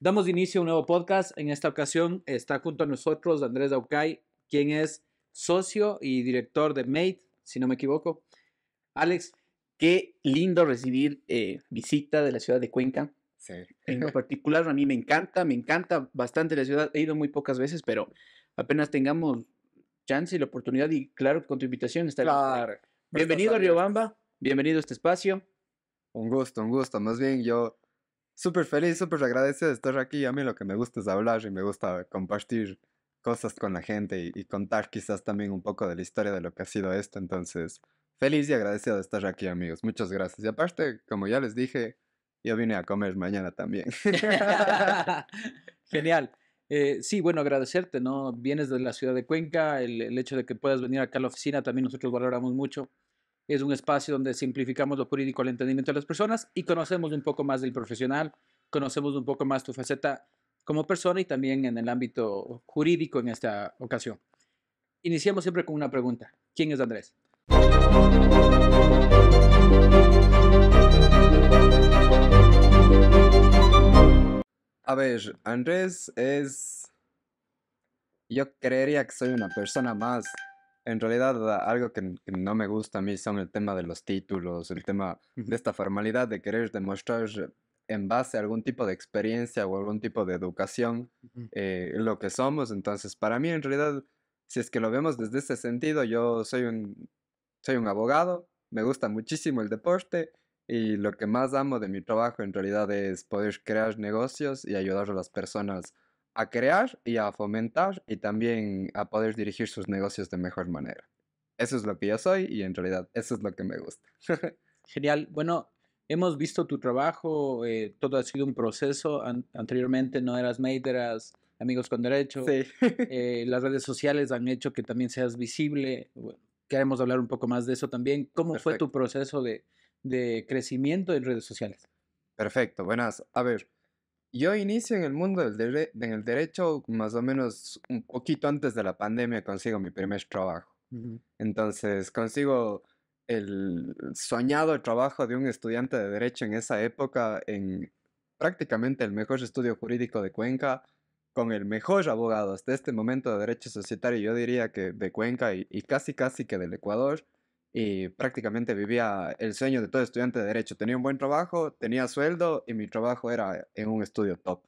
Damos inicio a un nuevo podcast. En esta ocasión está junto a nosotros Andrés Daucay, quien es socio y director de Mate, si no me equivoco. Alex, qué lindo recibir eh, visita de la ciudad de Cuenca. Sí. En particular, a mí me encanta, me encanta bastante la ciudad. He ido muy pocas veces, pero apenas tengamos chance y la oportunidad, y claro, con tu invitación estaré. Claro. Bienvenido a Riobamba, bienvenido a este espacio. Un gusto, un gusto. Más bien, yo súper feliz, súper agradecido de estar aquí. A mí lo que me gusta es hablar y me gusta compartir cosas con la gente y, contar quizás también un poco de la historia de lo que ha sido esto. Entonces, feliz y agradecido de estar aquí, amigos. Muchas gracias. Y aparte, como ya les dije, yo vine a comer mañana también. Genial. Eh, sí, bueno, agradecerte, ¿no? Vienes de la ciudad de Cuenca, el, el hecho de que puedas venir acá a la oficina también nosotros valoramos mucho. Es un espacio donde simplificamos lo jurídico al entendimiento de las personas y conocemos un poco más del profesional, conocemos un poco más tu faceta como persona y también en el ámbito jurídico en esta ocasión. Iniciamos siempre con una pregunta. ¿Quién es Andrés? A ver, Andrés es... Yo creería que soy una persona más en realidad algo que, no me gusta a mí son el tema de los títulos, el tema de esta formalidad de querer demostrar eh, en base a algún tipo de experiencia o algún tipo de educación eh, lo que somos. Entonces, para mí en realidad, si es que lo vemos desde ese sentido, yo soy un, soy un abogado, me gusta muchísimo el deporte y lo que más amo de mi trabajo en realidad es poder crear negocios y ayudar a las personas a crear y a fomentar y también a poder dirigir sus negocios de mejor manera. Eso es lo que yo soy y en realidad eso es lo que me gusta. Genial. Bueno, hemos visto tu trabajo, eh, todo ha sido un proceso. anteriormente no eras mate, eras amigos con derecho. Eh, las redes sociales han hecho que también seas visible. queremos hablar un poco más de eso también. ¿Cómo fue tu proceso de, de, crecimiento en redes sociales? Perfecto, buenas. A ver, yo inicio en el mundo del, derecho más o menos un poquito antes de la pandemia consigo mi primer trabajo. Entonces consigo el soñado trabajo de un estudiante de derecho en esa época en prácticamente el mejor estudio jurídico de Cuenca, con el mejor abogado hasta este momento de derecho societario, yo diría que de Cuenca y casi casi que del Ecuador y prácticamente vivía el sueño de todo estudiante de derecho. Tenía un buen trabajo, tenía sueldo y mi trabajo era en un estudio top.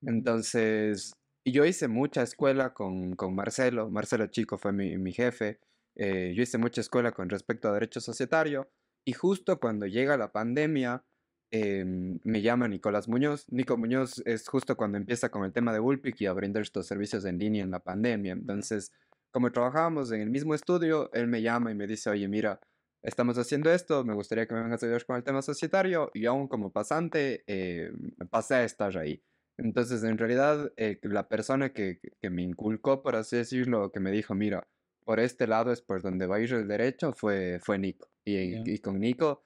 Entonces, yo hice mucha escuela con, con Marcelo. Marcelo Chico fue mi, mi jefe. Eh, yo hice mucha escuela con respecto a derecho societario. Y justo cuando llega la pandemia, em, me llama Nicolás Muñoz. Nico Muñoz es justo cuando empieza con el tema de Bullpick y a brindar estos servicios en línea en la pandemia. Entonces, como trabajábamos en el mismo estudio, él me llama y me dice, oye, mira, estamos haciendo esto, me gustaría que me vengas a ayudar con el tema societario y aún como pasante eh, pasé a estar ahí. Entonces, en realidad, eh, la persona que, me inculcó, por así decirlo, que me dijo, mira, por este lado es por donde va a ir el derecho, fue, fue Nico. Y, y con Nico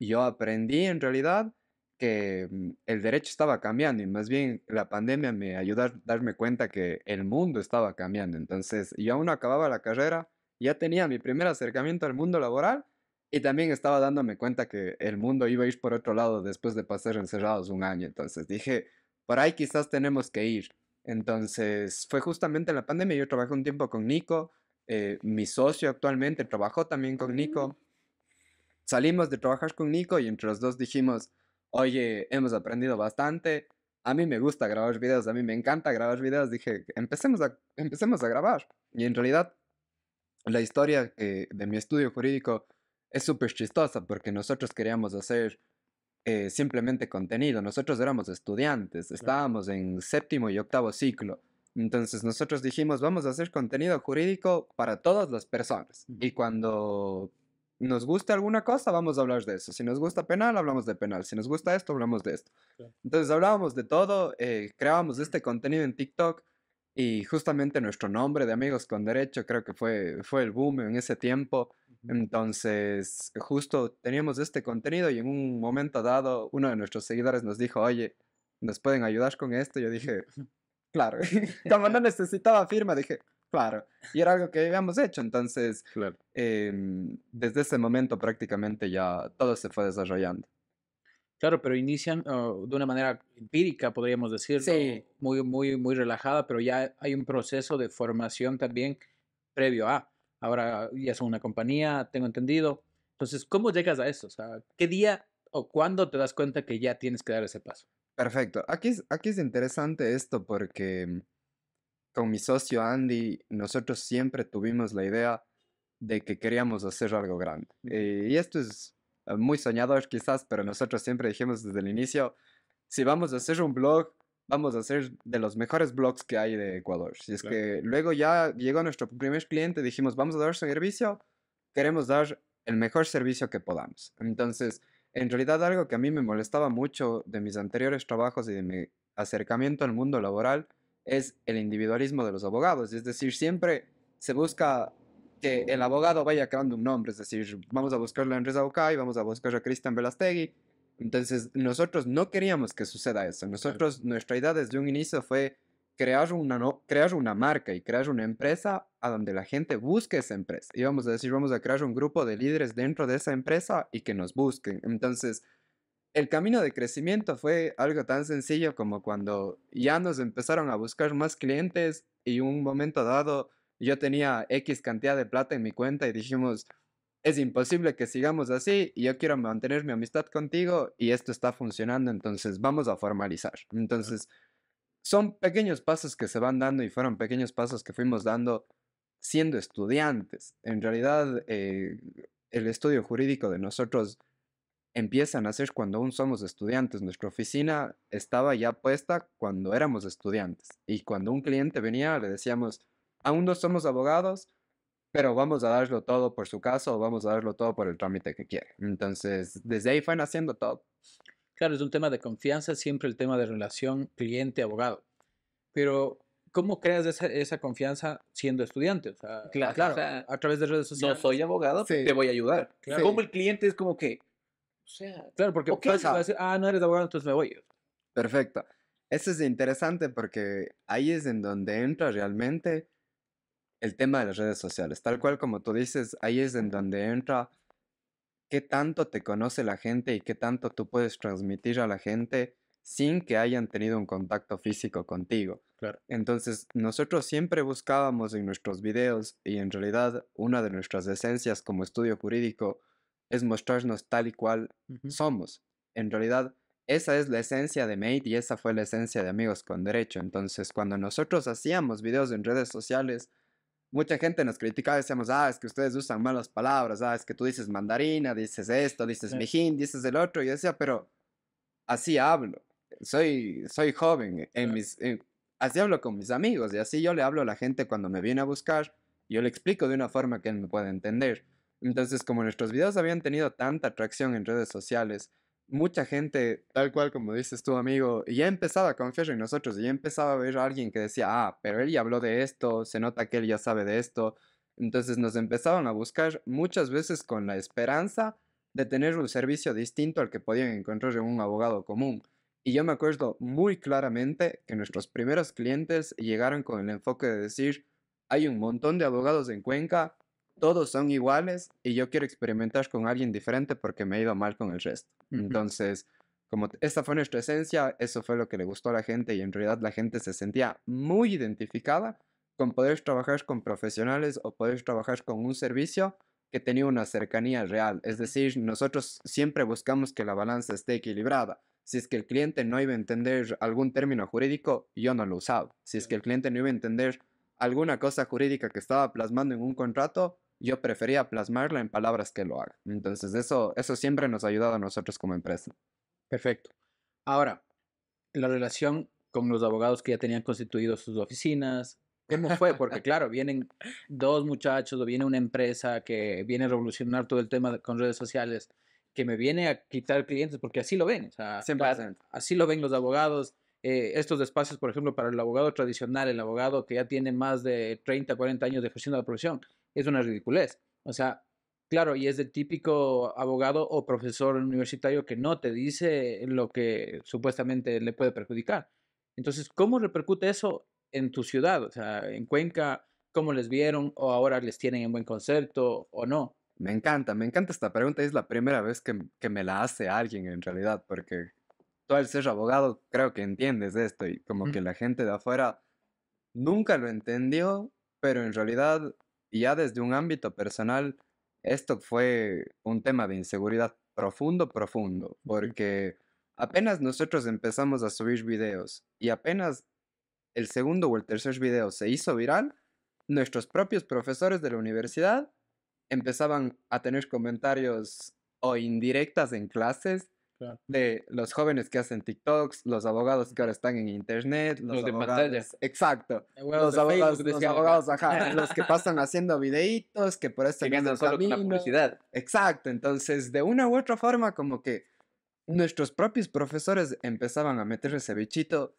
yo aprendí en realidad que mm, el derecho estaba cambiando y más bien la pandemia me ayudó a darme cuenta que el mundo estaba cambiando. Entonces yo aún no acababa la carrera, ya tenía mi primer acercamiento al mundo laboral y también estaba dándome cuenta que el mundo iba a ir por otro lado después de pasar encerrados un año. Entonces dije, por ahí quizás tenemos que ir. Entonces fue justamente en la pandemia, yo trabajé un tiempo con Nico, eh, mi socio actualmente trabajó también con mm. Nico. Salimos de trabajar con Nico y entre los dos dijimos, oye, hemos aprendido bastante, a mí me gusta grabar videos, a mí me encanta grabar videos, dije, empecemos a, empecemos a grabar. Y en realidad, la historia eh, de mi estudio jurídico es súper chistosa porque nosotros queríamos hacer eh, simplemente contenido, nosotros éramos estudiantes, estábamos en séptimo y octavo ciclo. Entonces nosotros dijimos, vamos a hacer contenido jurídico para todas las personas. Y cuando nos gusta alguna cosa, vamos a hablar de eso. Si nos gusta penal, hablamos de penal. Si nos gusta esto, hablamos de esto. Entonces hablábamos de todo, eh, creábamos este contenido en TikTok y justamente nuestro nombre de Amigos con Derecho creo que fue, fue el boom en ese tiempo. Entonces, justo teníamos este contenido y en un momento dado uno de nuestros seguidores nos dijo, oye, ¿nos pueden ayudar con esto? Yo dije, claro. Como no necesitaba firma, dije, Claro, y era algo que habíamos hecho, entonces em, desde ese momento prácticamente ya todo se fue desarrollando. Claro, pero inician ah, de una manera empírica, podríamos decir, muy, muy, muy relajada, pero ya hay un proceso de formación también previo a. Ahora ya son una compañía, tengo entendido. Entonces, ¿cómo llegas a eso? sea, ¿qué día o cuándo te das cuenta que ya tienes que dar ese paso? Perfecto. Aquí aquí es interesante esto porque con mi socio Andy, nosotros siempre tuvimos la idea de que queríamos hacer algo grande. Eh, y esto es eh, muy soñador quizás, pero nosotros siempre dijimos desde el inicio, si vamos a hacer un blog, vamos a hacer de los mejores blogs que hay de Ecuador. Si es que luego ya llegó nuestro primer cliente, dijimos, vamos a dar servicio, queremos dar el mejor servicio que podamos. Entonces, en realidad algo que a mí me molestaba mucho de mis anteriores trabajos y de mi acercamiento al mundo laboral es el individualismo de los abogados. Es decir, siempre se busca que el abogado vaya creando un nombre. Es decir, vamos a buscarle a Andrés Aucay, vamos a buscar a Cristian Velastegui. Entonces, nosotros no queríamos que suceda eso. Nosotros, nuestra idea desde un inicio fue crear una, no, crear una marca y crear una empresa a donde la gente busque esa empresa. Y vamos a decir, vamos a crear un grupo de líderes dentro de esa empresa y que nos busquen. Entonces, el camino de crecimiento fue algo tan sencillo como cuando ya nos empezaron a buscar más clientes y un momento dado yo tenía X cantidad de plata en mi cuenta y dijimos, es imposible que sigamos así y yo quiero mantener mi amistad contigo y esto está funcionando, entonces vamos a formalizar. Entonces, son pequeños pasos que se van dando y fueron pequeños pasos que fuimos dando siendo estudiantes. En realidad, eh, el estudio jurídico de nosotros empiezan a hacer cuando aún somos estudiantes. Nuestra oficina estaba ya puesta cuando éramos estudiantes. Y cuando un cliente venía, le decíamos, aún no somos abogados, pero vamos a darlo todo por su caso o vamos a darlo todo por el trámite que quiere. Entonces, desde ahí fue haciendo todo. Claro, es un tema de confianza, siempre el tema de relación cliente-abogado. Pero ¿cómo creas esa, confianza siendo estudiante? claro, a través de redes sociales. No soy abogado, te voy a ayudar. Como el cliente es como que, o sea, claro, porque tú a decir, ah, no eres abogado, entonces me voy. Perfecto. Eso es interesante porque ahí es en donde entra realmente el tema de las redes sociales. Tal cual como tú dices, ahí es en donde entra qué tanto te conoce la gente y qué tanto tú puedes transmitir a la gente sin que hayan tenido un contacto físico contigo. Claro. Entonces, nosotros siempre buscábamos en nuestros videos y en realidad una de nuestras esencias como estudio jurídico es mostrarnos tal y cual somos. En realidad, esa es la esencia de Made y esa fue la esencia de Amigos con Derecho. Entonces, cuando nosotros hacíamos videos en redes sociales, mucha gente nos criticaba, decíamos, ah, es que ustedes usan malas palabras, ah, es que tú dices mandarina, dices esto, dices mejín, mijín, dices el otro. Y decía, pero así hablo, soy, soy joven, en mis, así hablo con mis amigos y así yo le hablo a la gente cuando me viene a buscar, yo le explico de una forma que él me pueda entender. Entonces, como nuestros videos habían tenido tanta atracción en redes sociales, mucha gente, tal cual como dices tu amigo, ya empezaba a confiar en nosotros, ya empezaba a ver a alguien que decía, ah, pero él ya habló de esto, se nota que él ya sabe de esto. Entonces nos empezaban a buscar muchas veces con la esperanza de tener un servicio distinto al que podían encontrar en un abogado común. Y yo me acuerdo muy claramente que nuestros primeros clientes llegaron con el enfoque de decir, hay un montón de abogados en Cuenca, todos son iguales y yo quiero experimentar con alguien diferente porque me iba ido mal con el resto. Entonces, como esta fue nuestra esencia, eso fue lo que le gustó a la gente y en realidad la gente se sentía muy identificada con poder trabajar con profesionales o poder trabajar con un servicio que tenía una cercanía real. Es decir, nosotros siempre buscamos que la balanza esté equilibrada. Si es que el cliente no iba a entender algún término jurídico, yo no lo usaba. Si es que el cliente no iba a entender alguna cosa jurídica que estaba plasmando en un contrato, yo prefería plasmarla en palabras que lo haga. Entonces, eso, eso siempre nos ha ayudado a nosotros como empresa. Perfecto. Ahora, la relación con los abogados que ya tenían constituidos sus oficinas, ¿cómo fue? Porque claro, vienen dos muchachos o viene una empresa que viene a revolucionar todo el tema con redes sociales, que me viene a quitar clientes, porque así lo ven. O sea, así lo ven los abogados. Eh, estos espacios, por ejemplo, para el abogado tradicional, el abogado que ya tiene más de 30, 40 años de ejercicio de la profesión, es una ridiculez. O sea, claro, y es el típico abogado o profesor universitario que no te dice lo que supuestamente le puede perjudicar. Entonces, ¿cómo repercute eso en tu ciudad? O sea, en Cuenca, ¿cómo les vieron o ahora les tienen en buen concepto o no? Me encanta, me encanta esta pregunta. Es la primera vez que, me la hace alguien en realidad, porque tú al ser abogado creo que entiendes esto y como que la gente de afuera nunca lo entendió, pero en realidad y ya desde un ámbito personal, esto fue un tema de inseguridad profundo, profundo, porque apenas nosotros empezamos a subir videos y apenas el segundo o el tercer video se hizo viral, nuestros propios profesores de la universidad empezaban a tener comentarios o indirectas en clases de los jóvenes que hacen TikToks, los abogados que ahora están en Internet, los, abogados, de pantalla. Exacto. Los abogados, los abogados, ajá, los que pasan haciendo videitos, que por eso ganan solo camino. publicidad. Exacto, entonces de una u otra forma como que nuestros propios profesores empezaban a meter ese bichito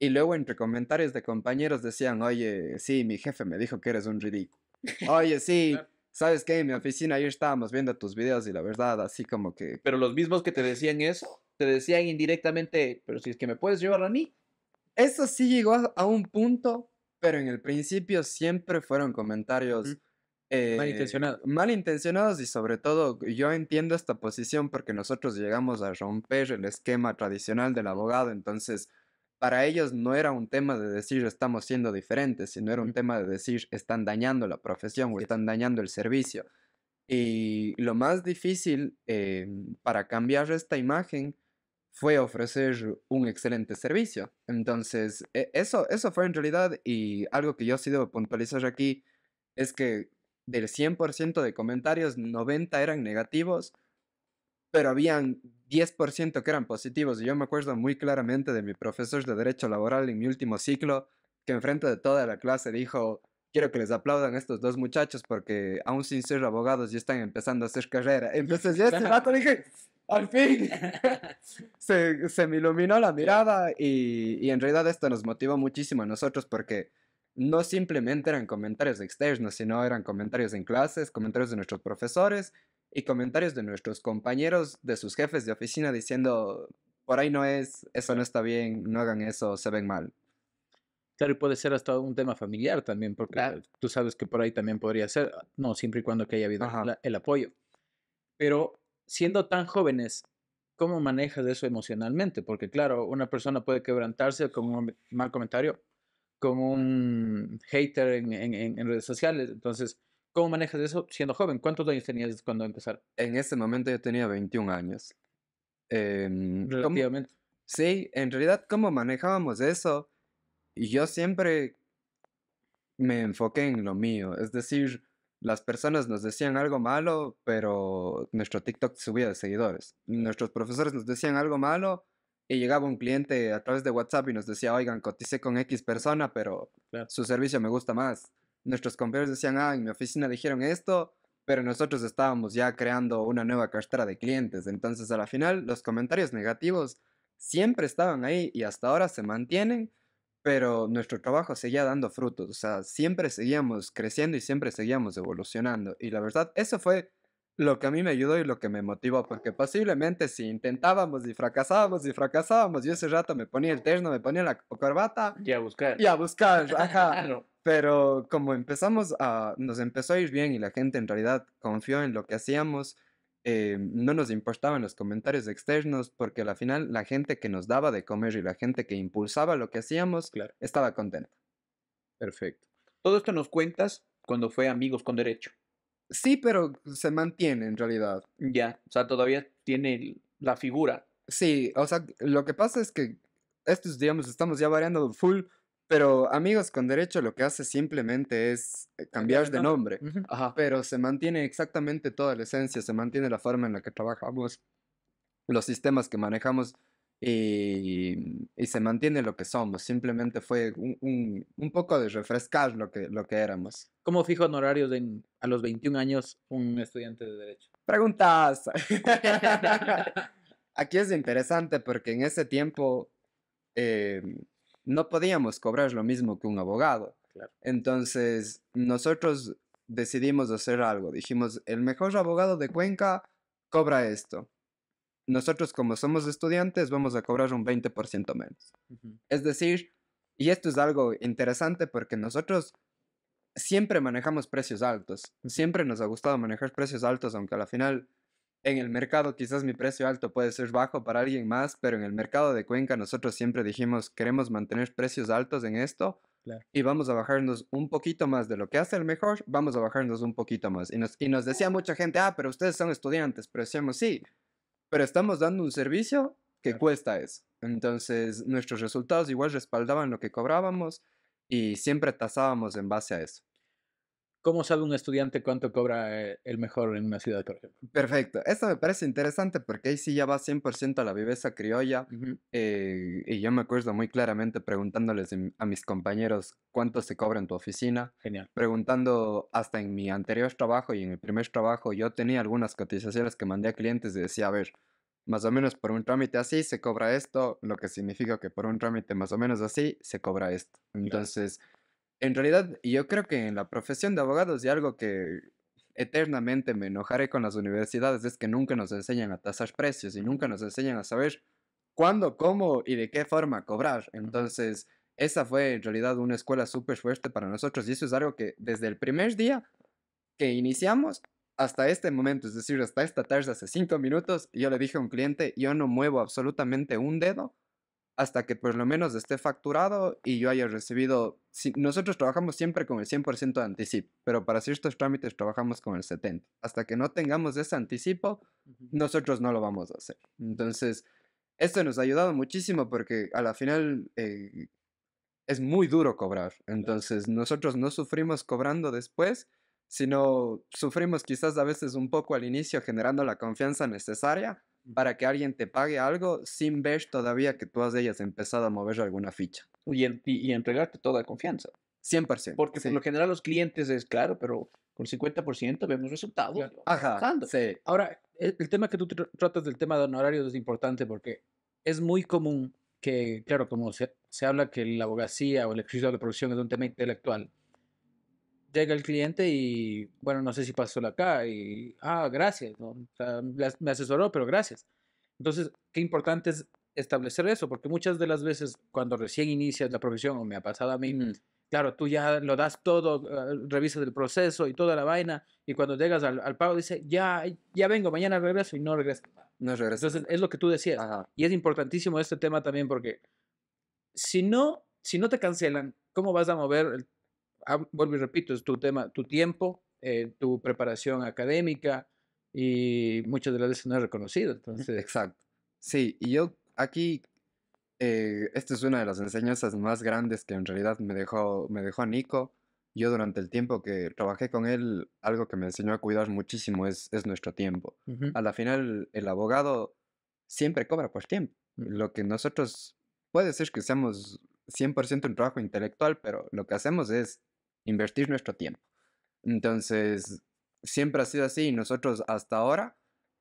y luego entre comentarios de compañeros decían, oye, sí, mi jefe me dijo que eres un ridículo. Oye, sí, ¿sabes qué? En mi oficina ayer estábamos viendo tus videos y la verdad, así como que... Pero los mismos que te decían eso, te decían indirectamente, pero si es que me puedes llevar a mí. Eso sí llegó a, un punto, pero en el principio siempre fueron comentarios... Eh, malintencionados. Malintencionados y sobre todo yo entiendo esta posición porque nosotros llegamos a romper el esquema tradicional del abogado, entonces para ellos no era un tema de decir estamos siendo diferentes, sino era un tema de decir están dañando la profesión o están dañando el servicio. Y lo más difícil eh, para cambiar esta imagen fue ofrecer un excelente servicio. Entonces, e, eso, eso fue en realidad y algo que yo sí debo puntualizar aquí es que del 100% de comentarios, 90 eran negativos, pero habían 10% que eran positivos. Y yo me acuerdo muy claramente de mi profesor de Derecho Laboral en mi último ciclo, que enfrente de toda la clase dijo, quiero que les aplaudan a estos dos muchachos porque aún sin ser abogados ya están empezando a hacer carrera. Entonces ya este rato dije, al fin, se, se, me iluminó la mirada y, y en realidad esto nos motivó muchísimo a nosotros porque no simplemente eran comentarios externos, sino eran comentarios en clases, comentarios de nuestros profesores y comentarios de nuestros compañeros, de sus jefes de oficina diciendo, por ahí no es, eso no está bien, no hagan eso, se ven mal. Claro, y puede ser hasta un tema familiar también, porque tú sabes que por ahí también podría ser, no, siempre y cuando que haya habido el apoyo. Pero siendo tan jóvenes, ¿cómo manejas eso emocionalmente? Porque claro, una persona puede quebrantarse con un mal comentario, con un hater en redes sociales, entonces ¿Cómo manejas eso siendo joven? ¿Cuántos años tenías cuando empezar? En ese momento yo tenía 21 años. Eh, Relativamente. Sí, en realidad, ¿cómo manejábamos eso? Yo siempre me enfoqué en lo mío. Es decir, las personas nos decían algo malo, pero nuestro TikTok subía de seguidores. Nuestros profesores nos decían algo malo y llegaba un cliente a través de WhatsApp y nos decía, oigan, cotice con X persona, pero su servicio me gusta más nuestros compañeros decían, ah, en mi oficina dijeron esto, pero nosotros estábamos ya creando una nueva cartera de clientes. Entonces, a la final, los comentarios negativos siempre estaban ahí y hasta ahora se mantienen, pero nuestro trabajo seguía dando frutos. O sea, siempre seguíamos creciendo y siempre seguíamos evolucionando. Y la verdad, eso fue lo que a mí me ayudó y lo que me motivó, porque posiblemente si intentábamos y fracasábamos y fracasábamos, yo ese rato me ponía el terno, me ponía la corbata. Y a buscar. Y a buscar, ajá. Pero como empezamos a, nos empezó a ir bien y la gente en realidad confió en lo que hacíamos, eh, no nos importaban los comentarios externos porque al final la gente que nos daba de comer y la gente que impulsaba lo que hacíamos claro. estaba contenta. Perfecto. Todo esto nos cuentas cuando fue Amigos con Derecho. Sí, pero se mantiene en realidad. Ya, o sea, todavía tiene la figura. Sí, o sea, lo que pasa es que estos, digamos, estamos ya variando full pero Amigos con Derecho lo que hace simplemente es eh, cambiar de nombre. Pero se mantiene exactamente toda la esencia, se mantiene la forma en la que trabajamos, los sistemas que manejamos y, y se mantiene lo que somos. Simplemente fue un, un, poco de refrescar lo que, lo que éramos. ¿Cómo fijo honorarios a los 21 años un estudiante de Derecho? Preguntas. Aquí es interesante porque en ese tiempo... Em, no podíamos cobrar lo mismo que un abogado. Entonces, nosotros decidimos hacer algo. Dijimos, el mejor abogado de Cuenca cobra esto. Nosotros como somos estudiantes vamos a cobrar un 20% menos. Es decir, y esto es algo interesante porque nosotros siempre manejamos precios altos. Siempre nos ha gustado manejar precios altos, aunque a la final en el mercado quizás mi precio alto puede ser bajo para alguien más, pero en el mercado de Cuenca nosotros siempre dijimos queremos mantener precios altos en esto y vamos a bajarnos un poquito más de lo que hace el mejor, vamos a bajarnos un poquito más. Y nos, decía mucha gente, ah, pero ustedes son estudiantes, pero decíamos sí, pero estamos dando un servicio que cuesta eso. Entonces nuestros resultados igual respaldaban lo que cobrábamos y siempre tasábamos en base a eso. ¿Cómo sabe un estudiante cuánto cobra eh, el mejor en una ciudad, por ejemplo? Perfecto. Esto me parece interesante porque ahí sí ya va 100% a la viveza criolla. Eh, y yo me acuerdo muy claramente preguntándoles a mis compañeros cuánto se cobra en tu oficina. Genial. Preguntando hasta en mi anterior trabajo y en mi primer trabajo, yo tenía algunas cotizaciones que mandé a clientes y decía, a ver, más o menos por un trámite así se cobra esto, lo que significa que por un trámite más o menos así se cobra esto. Entonces en realidad, yo creo que en la profesión de abogados y algo que eternamente me enojaré con las universidades es que nunca nos enseñan a tasar precios y nunca nos enseñan a saber cuándo, cómo y de qué forma cobrar. Entonces, esa fue en realidad una escuela súper fuerte para nosotros y eso es algo que desde el primer día que iniciamos hasta este momento, es decir, hasta esta tarde, hace cinco minutos, yo le dije a un cliente, yo no muevo absolutamente un dedo hasta que por lo menos esté facturado y yo haya recibido... nosotros trabajamos siempre con el 100% de anticipo, pero para ciertos trámites trabajamos con el 70%. Hasta que no tengamos ese anticipo, nosotros no lo vamos a hacer. Entonces, esto nos ha ayudado muchísimo porque a la final eh, es muy duro cobrar. Entonces, nosotros no sufrimos cobrando después, sino sufrimos quizás a veces un poco al inicio generando la confianza necesaria para que alguien te pague algo sin ver todavía que tú has de ellas empezado a mover alguna ficha. Y, y, entregarte toda confianza. 100%. Porque en lo general los clientes es claro, pero con 50% vemos resultados. Ajá. Ahora, e, el, tema que tú tratas del tema de honorarios es importante porque es muy común que, claro, como se, habla que la abogacía o el ejercicio de la producción es un tema intelectual, llega el cliente y, bueno, no sé si pasó la acá y, ah, gracias, me asesoró, pero gracias. Entonces, qué importante es establecer eso, porque muchas de las veces cuando recién inicias la profesión, o me ha pasado a mí, claro, tú ya lo das todo, ah, revisas el proceso y toda la vaina, y cuando llegas al, pago dice, ya, ya vengo, mañana regreso y no regreso. No regreso. es lo que tú decías. Y es importantísimo este tema también porque si no, si no te cancelan, ¿cómo vas a mover el Ah, vuelvo y repito, es tu tema, tu tiempo, eh, tu preparación académica y muchas de las veces no es reconocido. Entonces. Exacto. Sí, y yo aquí, eh, esta es una de las enseñanzas más grandes que en realidad me dejó, me dejó Nico. Yo durante el tiempo que trabajé con él, algo que me enseñó a cuidar muchísimo es, es nuestro tiempo. A la final, el abogado siempre cobra por tiempo. Mm. Lo que nosotros puede ser que seamos 100% un trabajo intelectual, pero lo que hacemos es invertir nuestro tiempo. Entonces, siempre ha sido así y nosotros hasta ahora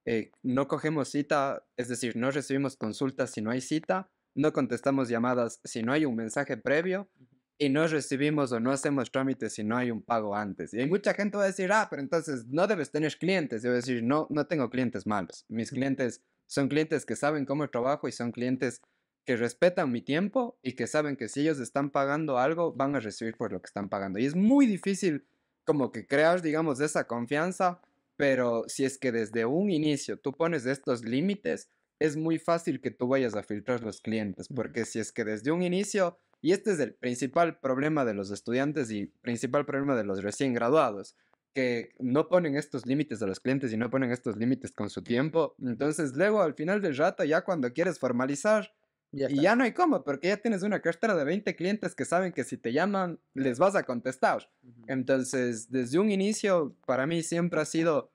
eh, no cogemos cita, es decir, no recibimos consultas si no hay cita, no contestamos llamadas si no hay un mensaje previo y no recibimos o no hacemos trámites si no hay un pago antes. Y hay mucha gente que va a decir, ah, pero entonces no debes tener clientes. Yo voy a decir, no, no tengo clientes malos. Mis clientes son clientes que saben cómo trabajo y son clientes que respetan mi tiempo y que saben que si ellos están pagando algo, van a recibir por lo que están pagando. Y es muy difícil como que crear, digamos, esa confianza, pero si es que desde un inicio tú pones estos límites, es muy fácil que tú vayas a filtrar los clientes, porque si es que desde un inicio, y este es el principal problema de los estudiantes y principal problema de los recién graduados, que no ponen estos límites a los clientes y no ponen estos límites con su tiempo, entonces luego al final del rato, ya cuando quieres formalizar, y ya no hay cómo, porque ya tienes una cartera de 20 clientes que saben que si te llaman, les vas a contestar. Entonces, desde un inicio, para mí siempre ha sido,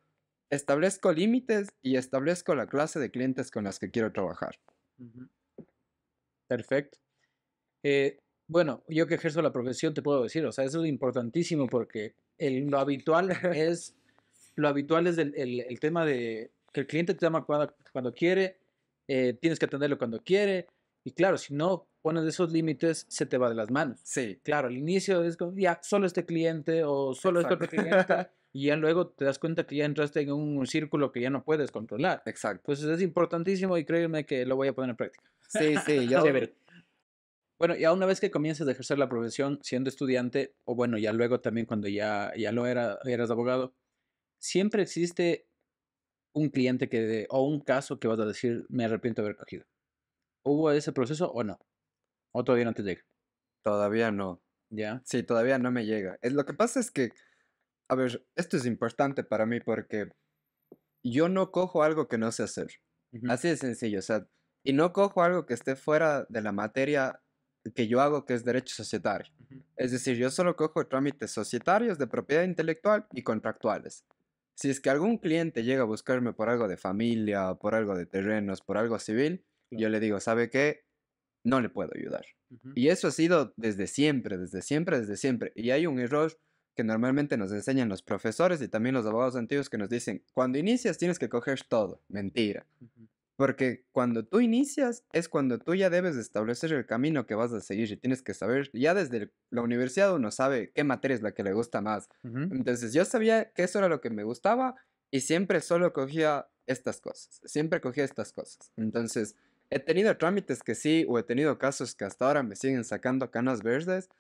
establezco límites y establezco la clase de clientes con las que quiero trabajar. Perfecto. Eh, bueno, yo que ejerzo la profesión te puedo decir, o sea, eso es importantísimo porque lo habitual es, lo habitual es el, tema de que el cliente te llama cuando, cuando quiere, eh, tienes que atenderlo cuando quiere, y claro, si no pones esos límites, se te va de las manos. Sí. Claro, al inicio es como, ya, solo este cliente o solo este otro cliente. y ya luego te das cuenta que ya entraste en un círculo que ya no puedes controlar. Exacto. Pues es importantísimo y créeme que lo voy a poner en práctica. Sí, sí, ya lo ver. Bueno, ya una vez que comiences a ejercer la profesión siendo estudiante, o bueno, ya luego también cuando ya, ya lo era, eras abogado, siempre existe un cliente que, o un caso que vas a decir, me arrepiento de haber cogido. ¿Hubo ese proceso o no? ¿O todavía no te llega? Todavía no. ¿Ya? Sí, todavía no me llega. lo que pasa es que, a ver, esto es importante para mí porque yo no cojo algo que no sé hacer. Así de sencillo, sea, y no cojo algo que esté fuera de la materia que yo hago, que es derecho societario. Es decir, yo solo cojo trámites societarios de propiedad intelectual y contractuales. Si es que algún cliente llega a buscarme por algo de familia, por algo de terrenos, por algo civil, yo le digo, ¿sabe qué? No le puedo ayudar. Y eso ha sido desde siempre, desde siempre, desde siempre. Y hay un error que normalmente nos enseñan los profesores y también los abogados antiguos que nos dicen, cuando inicias tienes que coger todo. Mentira. Porque cuando tú inicias es cuando tú ya debes establecer el camino que vas a seguir y tienes que saber, ya desde la universidad uno sabe qué materia es la que le gusta más. Entonces yo sabía que eso era lo que me gustaba y siempre solo cogía estas cosas, siempre cogía estas cosas. Entonces He tenido trámites que sí o he tenido casos que hasta ahora me siguen sacando canas verdes,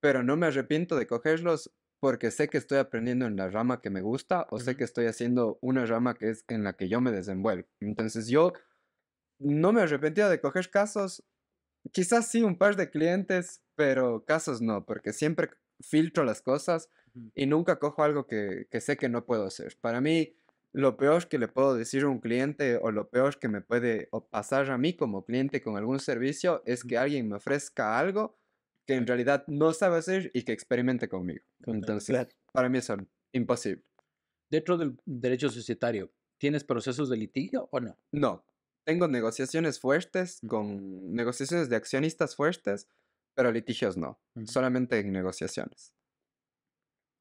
pero no me arrepiento de cogerlos porque sé que estoy aprendiendo en la rama que me gusta o sé que estoy haciendo una rama que es en la que yo me desenvuelvo. Entonces yo no me arrepentía de coger casos, quizás sí un par de clientes, pero casos no, porque siempre filtro las cosas y nunca cojo algo que, sé que no puedo hacer. Para mí, lo peor que le puedo decir a un cliente o lo peor que me puede pasar a mí como cliente con algún servicio es que alguien me ofrezca algo que en realidad no sabe hacer y que experimente conmigo. Entonces, para mí eso es imposible. Dentro del derecho societario, ¿tienes procesos de litigio o no? No. Tengo negociaciones fuertes con negociaciones de accionistas fuertes, pero litigios no, solamente en negociaciones.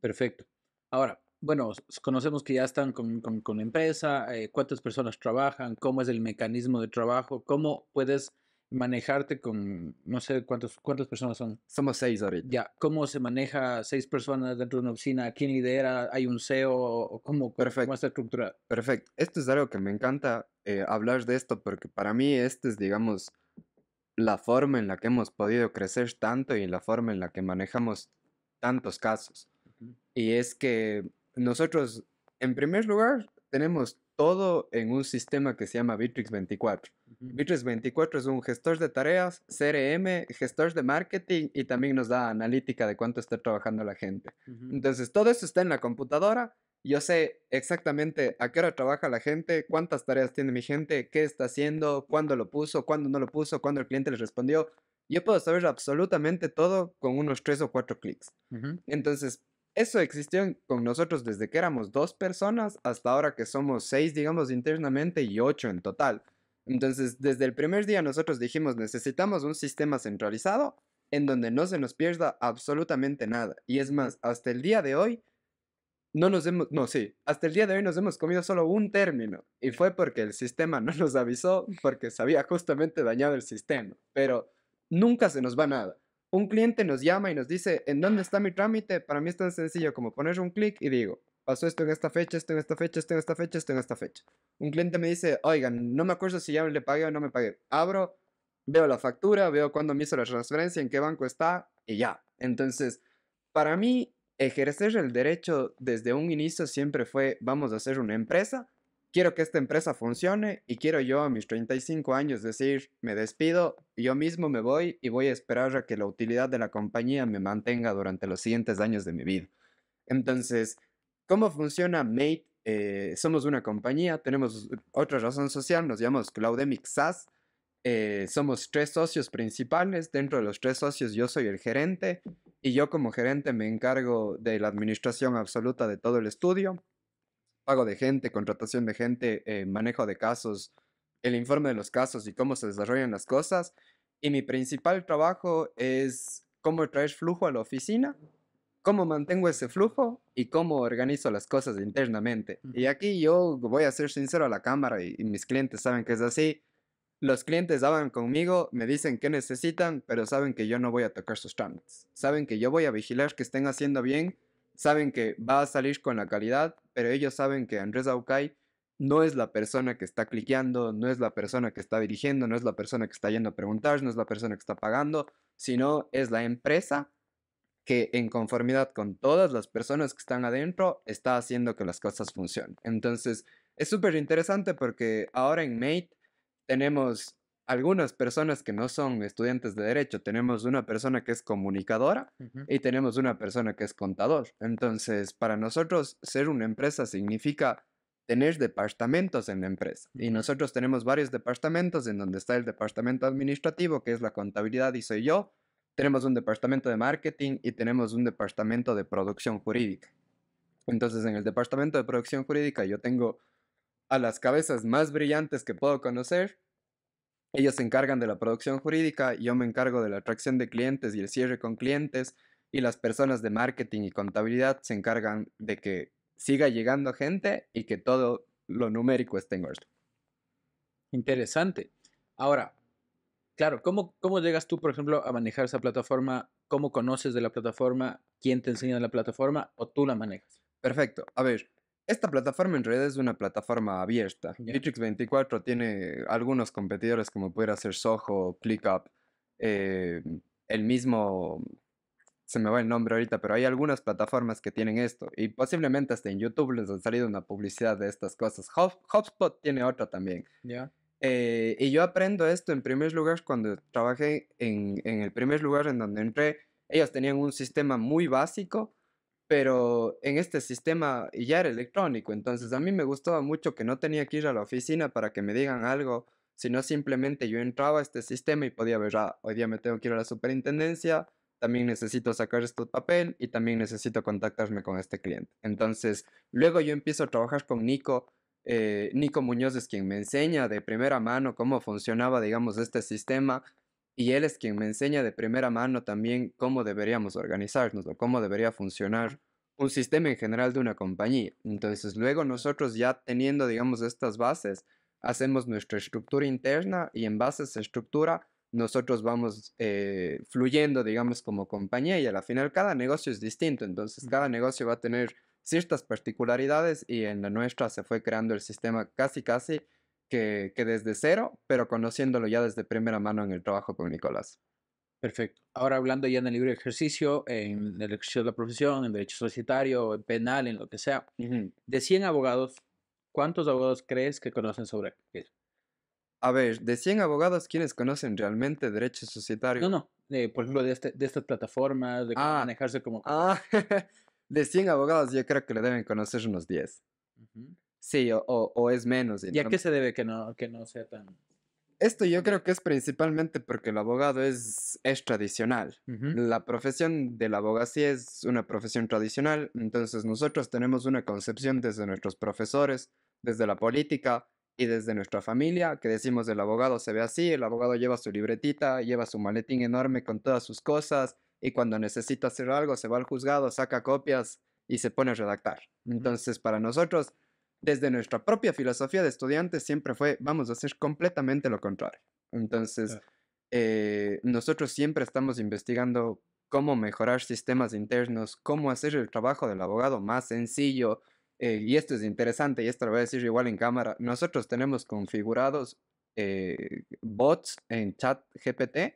Perfecto. Ahora, bueno, conocemos que ya están con, con, con empresa, eh, cuántas personas trabajan, cómo es el mecanismo de trabajo, cómo puedes manejarte con, no sé cuántos, cuántas personas son. Somos seis ahorita. Ya, ¿cómo se maneja seis personas dentro de una oficina? ¿Quién lidera? ¿Hay un CEO? ¿Cómo, Perfecto. cómo está estructurado? Perfecto. Esto es algo que me encanta eh, hablar de esto porque para mí este es, digamos, la forma en la que hemos podido crecer tanto y la forma en la que manejamos tantos casos. Y es que nosotros, en primer lugar, tenemos todo en un sistema que se llama Bitrix 24. Bitrix 24 es un gestor de tareas, CRM, gestor de marketing y también nos da analítica de cuánto está trabajando la gente. Entonces, todo eso está en la computadora. Yo sé exactamente a qué hora trabaja la gente, cuántas tareas tiene mi gente, qué está haciendo, cuándo lo puso, cuándo no lo puso, cuándo el cliente le respondió. Yo puedo saber absolutamente todo con unos tres o cuatro clics. Entonces, eso existió con nosotros desde que éramos dos personas hasta ahora que somos seis, digamos, internamente y ocho en total. Entonces, desde el primer día nosotros dijimos, necesitamos un sistema centralizado en donde no se nos pierda absolutamente nada. Y es más, hasta el día de hoy, no nos hemos, no, sí, hasta el día de hoy nos hemos comido solo un término. Y fue porque el sistema no nos avisó, porque se había justamente dañado el sistema. Pero nunca se nos va nada un cliente nos llama y nos dice, ¿en dónde está mi trámite? Para mí es tan sencillo como poner un clic y digo, pasó esto en esta fecha, esto en esta fecha, esto en esta fecha, esto en esta fecha. Un cliente me dice, oigan, no me acuerdo si ya le pagué o no me pagué. Abro, veo la factura, veo cuándo me hizo la transferencia, en qué banco está y ya. Entonces, para mí, ejercer el derecho desde un inicio siempre fue, vamos a hacer una empresa quiero que esta empresa funcione y quiero yo a mis 35 años decir, me despido, yo mismo me voy y voy a esperar a que la utilidad de la compañía me mantenga durante los siguientes años de mi vida. Entonces, ¿cómo funciona Mate? Eh, somos una compañía, tenemos otra razón social, nos llamamos Cloudemic SaaS. Eh, somos tres socios principales. Dentro de los tres socios yo soy el gerente y yo como gerente me encargo de la administración absoluta de todo el estudio pago de gente, contratación de gente, eh, manejo de casos, el informe de los casos y cómo se desarrollan las cosas. Y mi principal trabajo es cómo traer flujo a la oficina, cómo mantengo ese flujo y cómo organizo las cosas internamente. Y aquí yo voy a ser sincero a la cámara y, y mis clientes saben que es así. Los clientes hablan conmigo, me dicen qué necesitan, pero saben que yo no voy a tocar sus trámites. Saben que yo voy a vigilar que estén haciendo bien saben que va a salir con la calidad, pero ellos saben que Andrés Aukai no es la persona que está cliqueando, no es la persona que está dirigiendo, no es la persona que está yendo a preguntar, no es la persona que está pagando, sino es la empresa que en conformidad con todas las personas que están adentro está haciendo que las cosas funcionen. Entonces, es súper interesante porque ahora en Mate tenemos algunas personas que no son estudiantes de derecho, tenemos una persona que es comunicadora y tenemos una persona que es contador. Entonces, para nosotros ser una empresa significa tener departamentos en la empresa. Y nosotros tenemos varios departamentos en donde está el departamento administrativo, que es la contabilidad y soy yo. Tenemos un departamento de marketing y tenemos un departamento de producción jurídica. Entonces, en el departamento de producción jurídica yo tengo a las cabezas más brillantes que puedo conocer, ellos se encargan de la producción jurídica, yo me encargo de la atracción de clientes y el cierre con clientes, y las personas de marketing y contabilidad se encargan de que siga llegando gente y que todo lo numérico esté en orden. Interesante. Ahora, claro, ¿cómo, ¿cómo llegas tú, por ejemplo, a manejar esa plataforma? ¿Cómo conoces de la plataforma? ¿Quién te enseña la plataforma? ¿O tú la manejas? Perfecto. A ver, esta plataforma en realidad es una plataforma abierta. Matrix 24 tiene algunos competidores como pudiera ser Soho, ClickUp, eh, el mismo, se me va el nombre ahorita, pero hay algunas plataformas que tienen esto y posiblemente hasta en YouTube les han salido una publicidad de estas cosas. hotspot tiene otra también. Ya. Eh, y yo aprendo esto en primer lugar cuando trabajé en, en el primer lugar en donde entré. Ellos tenían un sistema muy básico pero en este sistema ya era electrónico, entonces a mí me gustaba mucho que no tenía que ir a la oficina para que me digan algo, sino simplemente yo entraba a este sistema y podía ver, ah, hoy día me tengo que ir a la superintendencia, también necesito sacar este papel y también necesito contactarme con este cliente. Entonces, luego yo empiezo a trabajar con Nico. Eh, Nico Muñoz es quien me enseña de primera mano cómo funcionaba, digamos, este sistema y él es quien me enseña de primera mano también cómo deberíamos organizarnos o cómo debería funcionar un sistema en general de una compañía. Entonces luego nosotros ya teniendo, digamos, estas bases, hacemos nuestra estructura interna y en base a esa estructura nosotros vamos eh, fluyendo, digamos, como compañía y al la final cada negocio es distinto, entonces cada negocio va a tener ciertas particularidades y en la nuestra se fue creando el sistema casi casi que, desde cero, pero conociéndolo ya desde primera mano en el trabajo con Nicolás. Perfecto. Ahora hablando ya en el libre ejercicio, en el ejercicio de la profesión, en derecho societario, en penal, en lo que sea, de 100 abogados, ¿cuántos abogados crees que conocen sobre eso? A ver, de 100 abogados, ¿quiénes conocen realmente derecho societario? No, no, por ejemplo, este, de, estas plataformas, de cómo ah, manejarse como... Ah, de 100 abogados yo creo que le deben conocer unos 10. Uh Sí, o, es menos. ¿Y, a qué se debe que no, que no sea tan...? Esto yo creo que es principalmente porque el abogado es, es tradicional. La profesión de la abogacía es una profesión tradicional, entonces nosotros tenemos una concepción desde nuestros profesores, desde la política y desde nuestra familia, que decimos el abogado se ve así, el abogado lleva su libretita, lleva su maletín enorme con todas sus cosas y cuando necesita hacer algo se va al juzgado, saca copias y se pone a redactar. Entonces para nosotros desde nuestra propia filosofía de estudiantes siempre fue, vamos a hacer completamente lo contrario. Entonces, eh, nosotros siempre estamos investigando cómo mejorar sistemas internos, cómo hacer el trabajo del abogado más sencillo. Eh, y esto es interesante, y esto lo voy a decir igual en cámara. Nosotros tenemos configurados eh, bots en chat GPT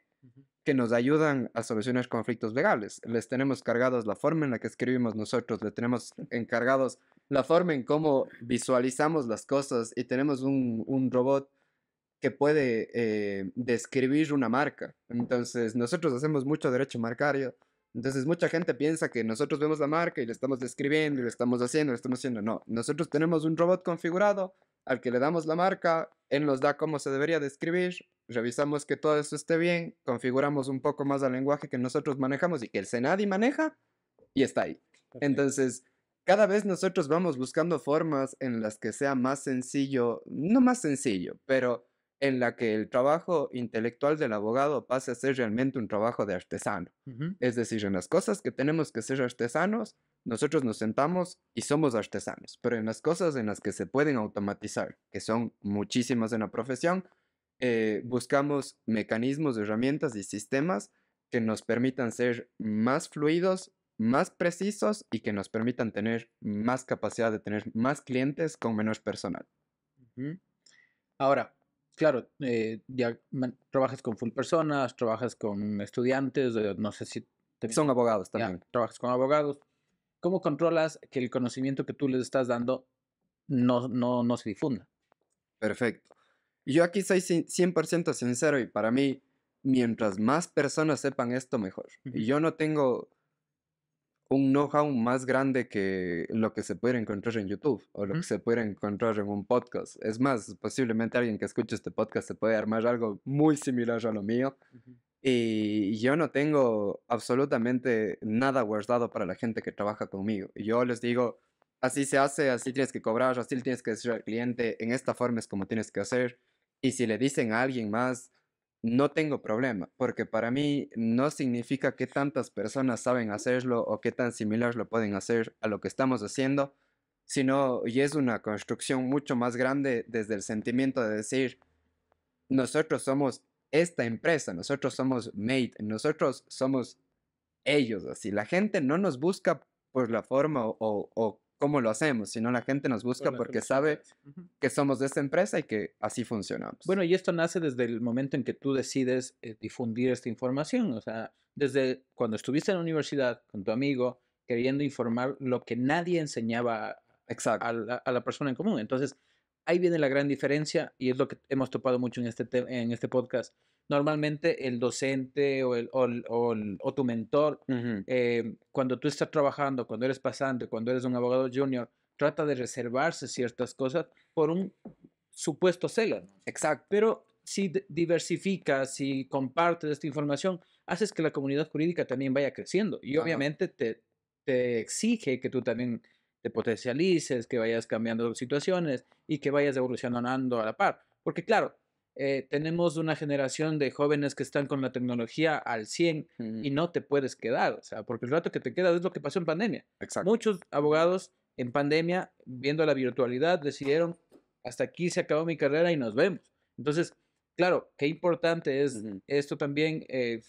que nos ayudan a solucionar conflictos legales. Les tenemos cargados la forma en la que escribimos nosotros, le tenemos encargados la forma en cómo visualizamos las cosas y tenemos un, robot que puede eh, describir una marca. Entonces, nosotros hacemos mucho derecho marcario. Entonces, mucha gente piensa que nosotros vemos la marca y le estamos describiendo y la estamos haciendo, le estamos haciendo. No, nosotros tenemos un robot configurado al que le damos la marca, él nos da cómo se debería describir, revisamos que todo eso esté bien, configuramos un poco más el lenguaje que nosotros manejamos y que el Senadi maneja, y está ahí. Entonces, cada vez nosotros vamos buscando formas en las que sea más sencillo, no más sencillo, pero en la que el trabajo intelectual del abogado pase a ser realmente un trabajo de artesano. Es decir, en las cosas que tenemos que ser artesanos, nosotros nos sentamos y somos artesanos, pero en las cosas en las que se pueden automatizar, que son muchísimas en la profesión, eh, buscamos mecanismos, herramientas y sistemas que nos permitan ser más fluidos, más precisos y que nos permitan tener más capacidad de tener más clientes con menos personal. Ahora, claro, eh, trabajas con full personas, trabajas con estudiantes, no sé si... Son abogados también. trabajas con abogados. ¿Cómo controlas que el conocimiento que tú les estás dando no, no, se difunda? Perfecto. Yo aquí soy 100% sincero y para mí, mientras más personas sepan esto, mejor. Y yo no tengo un know-how más grande que lo que se puede encontrar en YouTube o lo que se puede encontrar en un podcast. Es más, posiblemente alguien que escuche este podcast se puede armar algo muy similar a lo mío. Y yo no tengo absolutamente nada guardado para la gente que trabaja conmigo. Yo les digo, así se hace, así tienes que cobrar, así tienes que decir al cliente, en esta forma es como tienes que hacer. Y si le dicen a alguien más, no tengo problema, porque para mí no significa que tantas personas saben hacerlo o que tan similar lo pueden hacer a lo que estamos haciendo, sino y es una construcción mucho más grande desde el sentimiento de decir, nosotros somos esta empresa, nosotros somos Made, nosotros somos ellos, así la gente no nos busca por la forma o, o, o cómo lo hacemos, sino la gente nos busca porque sabe que somos de esta empresa y que así funcionamos. Bueno, y esto nace desde el momento en que tú decides eh, difundir esta información, o sea, desde cuando estuviste en la universidad con tu amigo, queriendo informar lo que nadie enseñaba A, la, a la persona en común. Entonces, ahí viene la gran diferencia y es lo que hemos topado mucho en este, en este podcast normalmente el docente o, o, tu mentor, eh, cuando tú estás trabajando, cuando eres pasante, cuando eres un abogado junior, trata de reservarse ciertas cosas por un supuesto celo. Exacto. Pero si diversificas, si compartes esta información, haces que la comunidad jurídica también vaya creciendo y obviamente te, te exige que tú también te potencialices, que vayas cambiando situaciones y que vayas evolucionando a la par. Porque claro, eh, tenemos una generación de jóvenes que están con la tecnología al 100 y no te puedes quedar, o sea, porque el rato que te quedas es lo que pasó en pandemia. Muchos abogados en pandemia, viendo la virtualidad, decidieron, hasta aquí se acabó mi carrera y nos vemos. Entonces, claro, qué importante es esto también. Eh,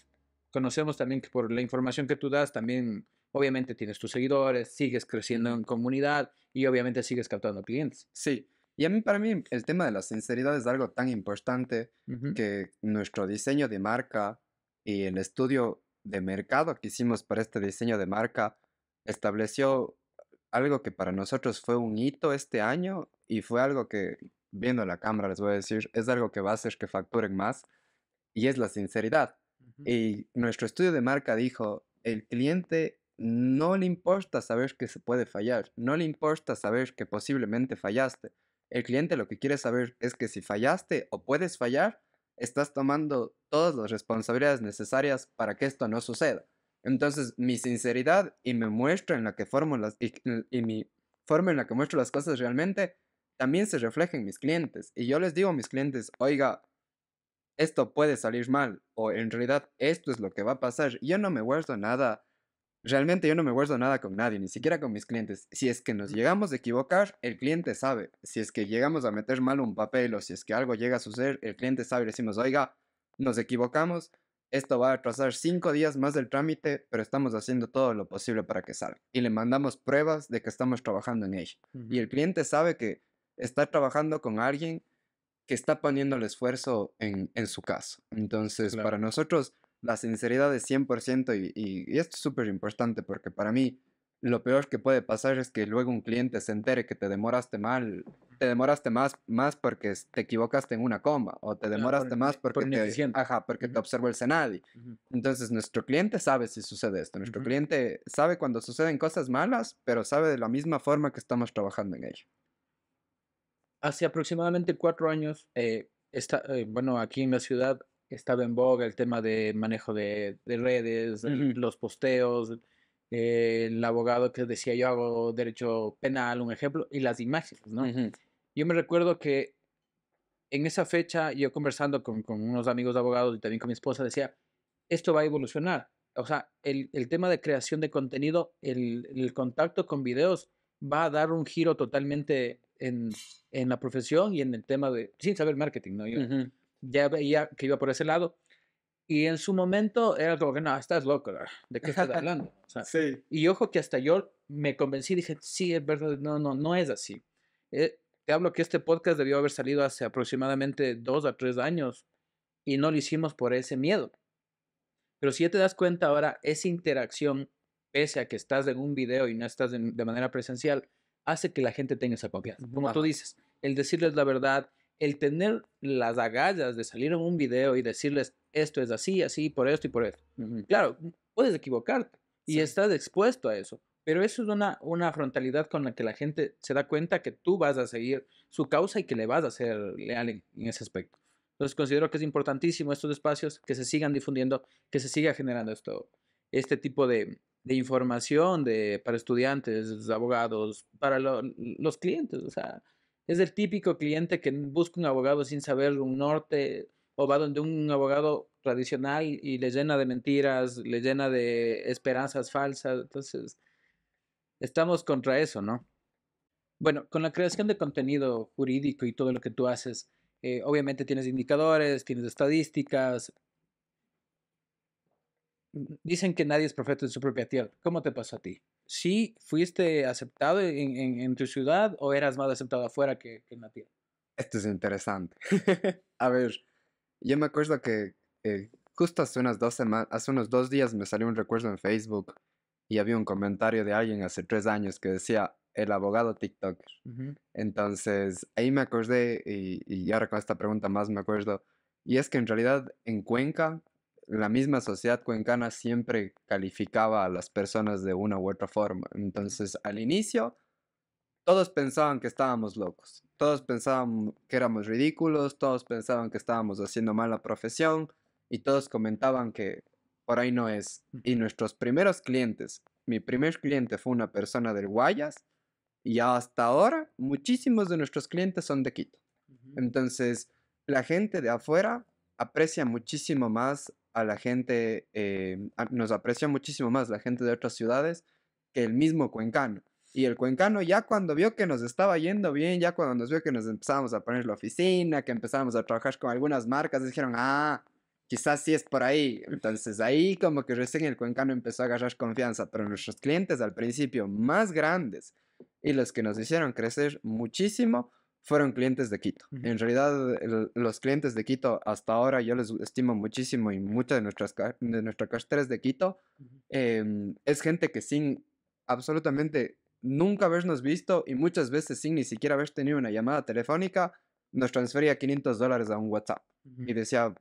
conocemos también que por la información que tú das, también obviamente tienes tus seguidores, sigues creciendo en comunidad y obviamente sigues captando clientes. Sí, y a mí, para mí, el tema de la sinceridad es algo tan importante que nuestro diseño de marca y el estudio de mercado que hicimos para este diseño de marca estableció algo que para nosotros fue un hito este año y fue algo que, viendo la cámara, les voy a decir, es algo que va a hacer que facturen más y es la sinceridad. Y nuestro estudio de marca dijo, el cliente no le importa saber que se puede fallar, no le importa saber que posiblemente fallaste el cliente lo que quiere saber es que si fallaste o puedes fallar, estás tomando todas las responsabilidades necesarias para que esto no suceda. Entonces, mi sinceridad y mi muestra en la que formo y, mi forma en la que muestro las cosas realmente también se refleja en mis clientes. Y yo les digo a mis clientes, oiga, esto puede salir mal o en realidad esto es lo que va a pasar. Yo no me guardo nada Realmente yo no me guardo nada con nadie, ni siquiera con mis clientes. Si es que nos llegamos a equivocar, el cliente sabe. Si es que llegamos a meter mal un papel o si es que algo llega a suceder, el cliente sabe y decimos, oiga, nos equivocamos, esto va a atrasar cinco días más del trámite, pero estamos haciendo todo lo posible para que salga. Y le mandamos pruebas de que estamos trabajando en ello. Y el cliente sabe que está trabajando con alguien que está poniendo el esfuerzo en, su caso. Entonces, para nosotros la sinceridad es 100% y, esto es súper importante porque para mí lo peor que puede pasar es que luego un cliente se entere que te demoraste mal, te demoraste más, más porque te equivocaste en una coma o te demoraste más porque, te, ajá, porque te observó el cenadi. Entonces nuestro cliente sabe si sucede esto, nuestro cliente sabe cuando suceden cosas malas, pero sabe de la misma forma que estamos trabajando en ello. Hace aproximadamente cuatro años, eh, está, eh, bueno, aquí en la ciudad estado en boga el tema de manejo de, redes, los posteos, el abogado que decía yo hago derecho penal, un ejemplo, y las imágenes, ¿no? Yo me recuerdo que en esa fecha yo conversando con, unos amigos abogados y también con mi esposa decía, esto va a evolucionar. O sea, el, el tema de creación de contenido, el, contacto con videos va a dar un giro totalmente en, en, la profesión y en el tema de, sin saber marketing, ¿no? ya veía que iba por ese lado. Y en su momento era como que, no, estás loco, ¿de qué estás hablando? Y ojo que hasta yo me convencí, dije, sí, es verdad, no, no, no es así. Eh, te hablo que este podcast debió haber salido hace aproximadamente dos a tres años y no lo hicimos por ese miedo. Pero si ya te das cuenta ahora, esa interacción, pese a que estás en un video y no estás de manera presencial, hace que la gente tenga esa confianza. Como tú dices, el decirles la verdad, el tener las agallas de salir en un video y decirles esto es así, así, por esto y por esto. Claro, puedes equivocarte y estás expuesto a eso, pero eso es una, una frontalidad con la que la gente se da cuenta que tú vas a seguir su causa y que le vas a ser leal en, ese aspecto. Entonces considero que es importantísimo estos espacios que se sigan difundiendo, que se siga generando esto, este tipo de, información de, para estudiantes, abogados, para los clientes. O sea, es el típico cliente que busca un abogado sin saber un norte o va donde un abogado tradicional y le llena de mentiras, le llena de esperanzas falsas. Entonces, estamos contra eso, ¿no? Bueno, con la creación de contenido jurídico y todo lo que tú haces, eh, obviamente tienes indicadores, tienes estadísticas. Dicen que nadie es profeta en su propia tierra. ¿Cómo te pasó a ti? sí fuiste aceptado en, tu ciudad o eras más aceptado afuera que, en la tierra? Esto es interesante. a ver, yo me acuerdo que eh, justo hace unas dos semanas, hace unos dos días me salió un recuerdo en Facebook y había un comentario de alguien hace tres años que decía el abogado TikTok. Entonces ahí me acordé y, y ahora con esta pregunta más me acuerdo. Y es que en realidad en Cuenca la misma sociedad cuencana siempre calificaba a las personas de una u otra forma. Entonces, al inicio, todos pensaban que estábamos locos, todos pensaban que éramos ridículos, todos pensaban que estábamos haciendo mala profesión y todos comentaban que por ahí no es. Y nuestros primeros clientes, mi primer cliente fue una persona del Guayas y hasta ahora muchísimos de nuestros clientes son de Quito. Entonces, la gente de afuera aprecia muchísimo más a la gente, eh, nos aprecia muchísimo más la gente de otras ciudades que el mismo cuencano. Y el cuencano ya cuando vio que nos estaba yendo bien, ya cuando nos vio que nos empezábamos a poner la oficina, que empezamos a trabajar con algunas marcas, dijeron, ah, quizás sí es por ahí. Entonces ahí como que recién el cuencano empezó a agarrar confianza, pero nuestros clientes al principio más grandes y los que nos hicieron crecer muchísimo fueron clientes de Quito. En realidad, los clientes de Quito hasta ahora yo les estimo muchísimo y muchas de nuestras de nuestra de Quito. Em, es gente que sin absolutamente nunca habernos visto y muchas veces sin ni siquiera haber tenido una llamada telefónica, nos transfería 500 dólares a un WhatsApp y decía,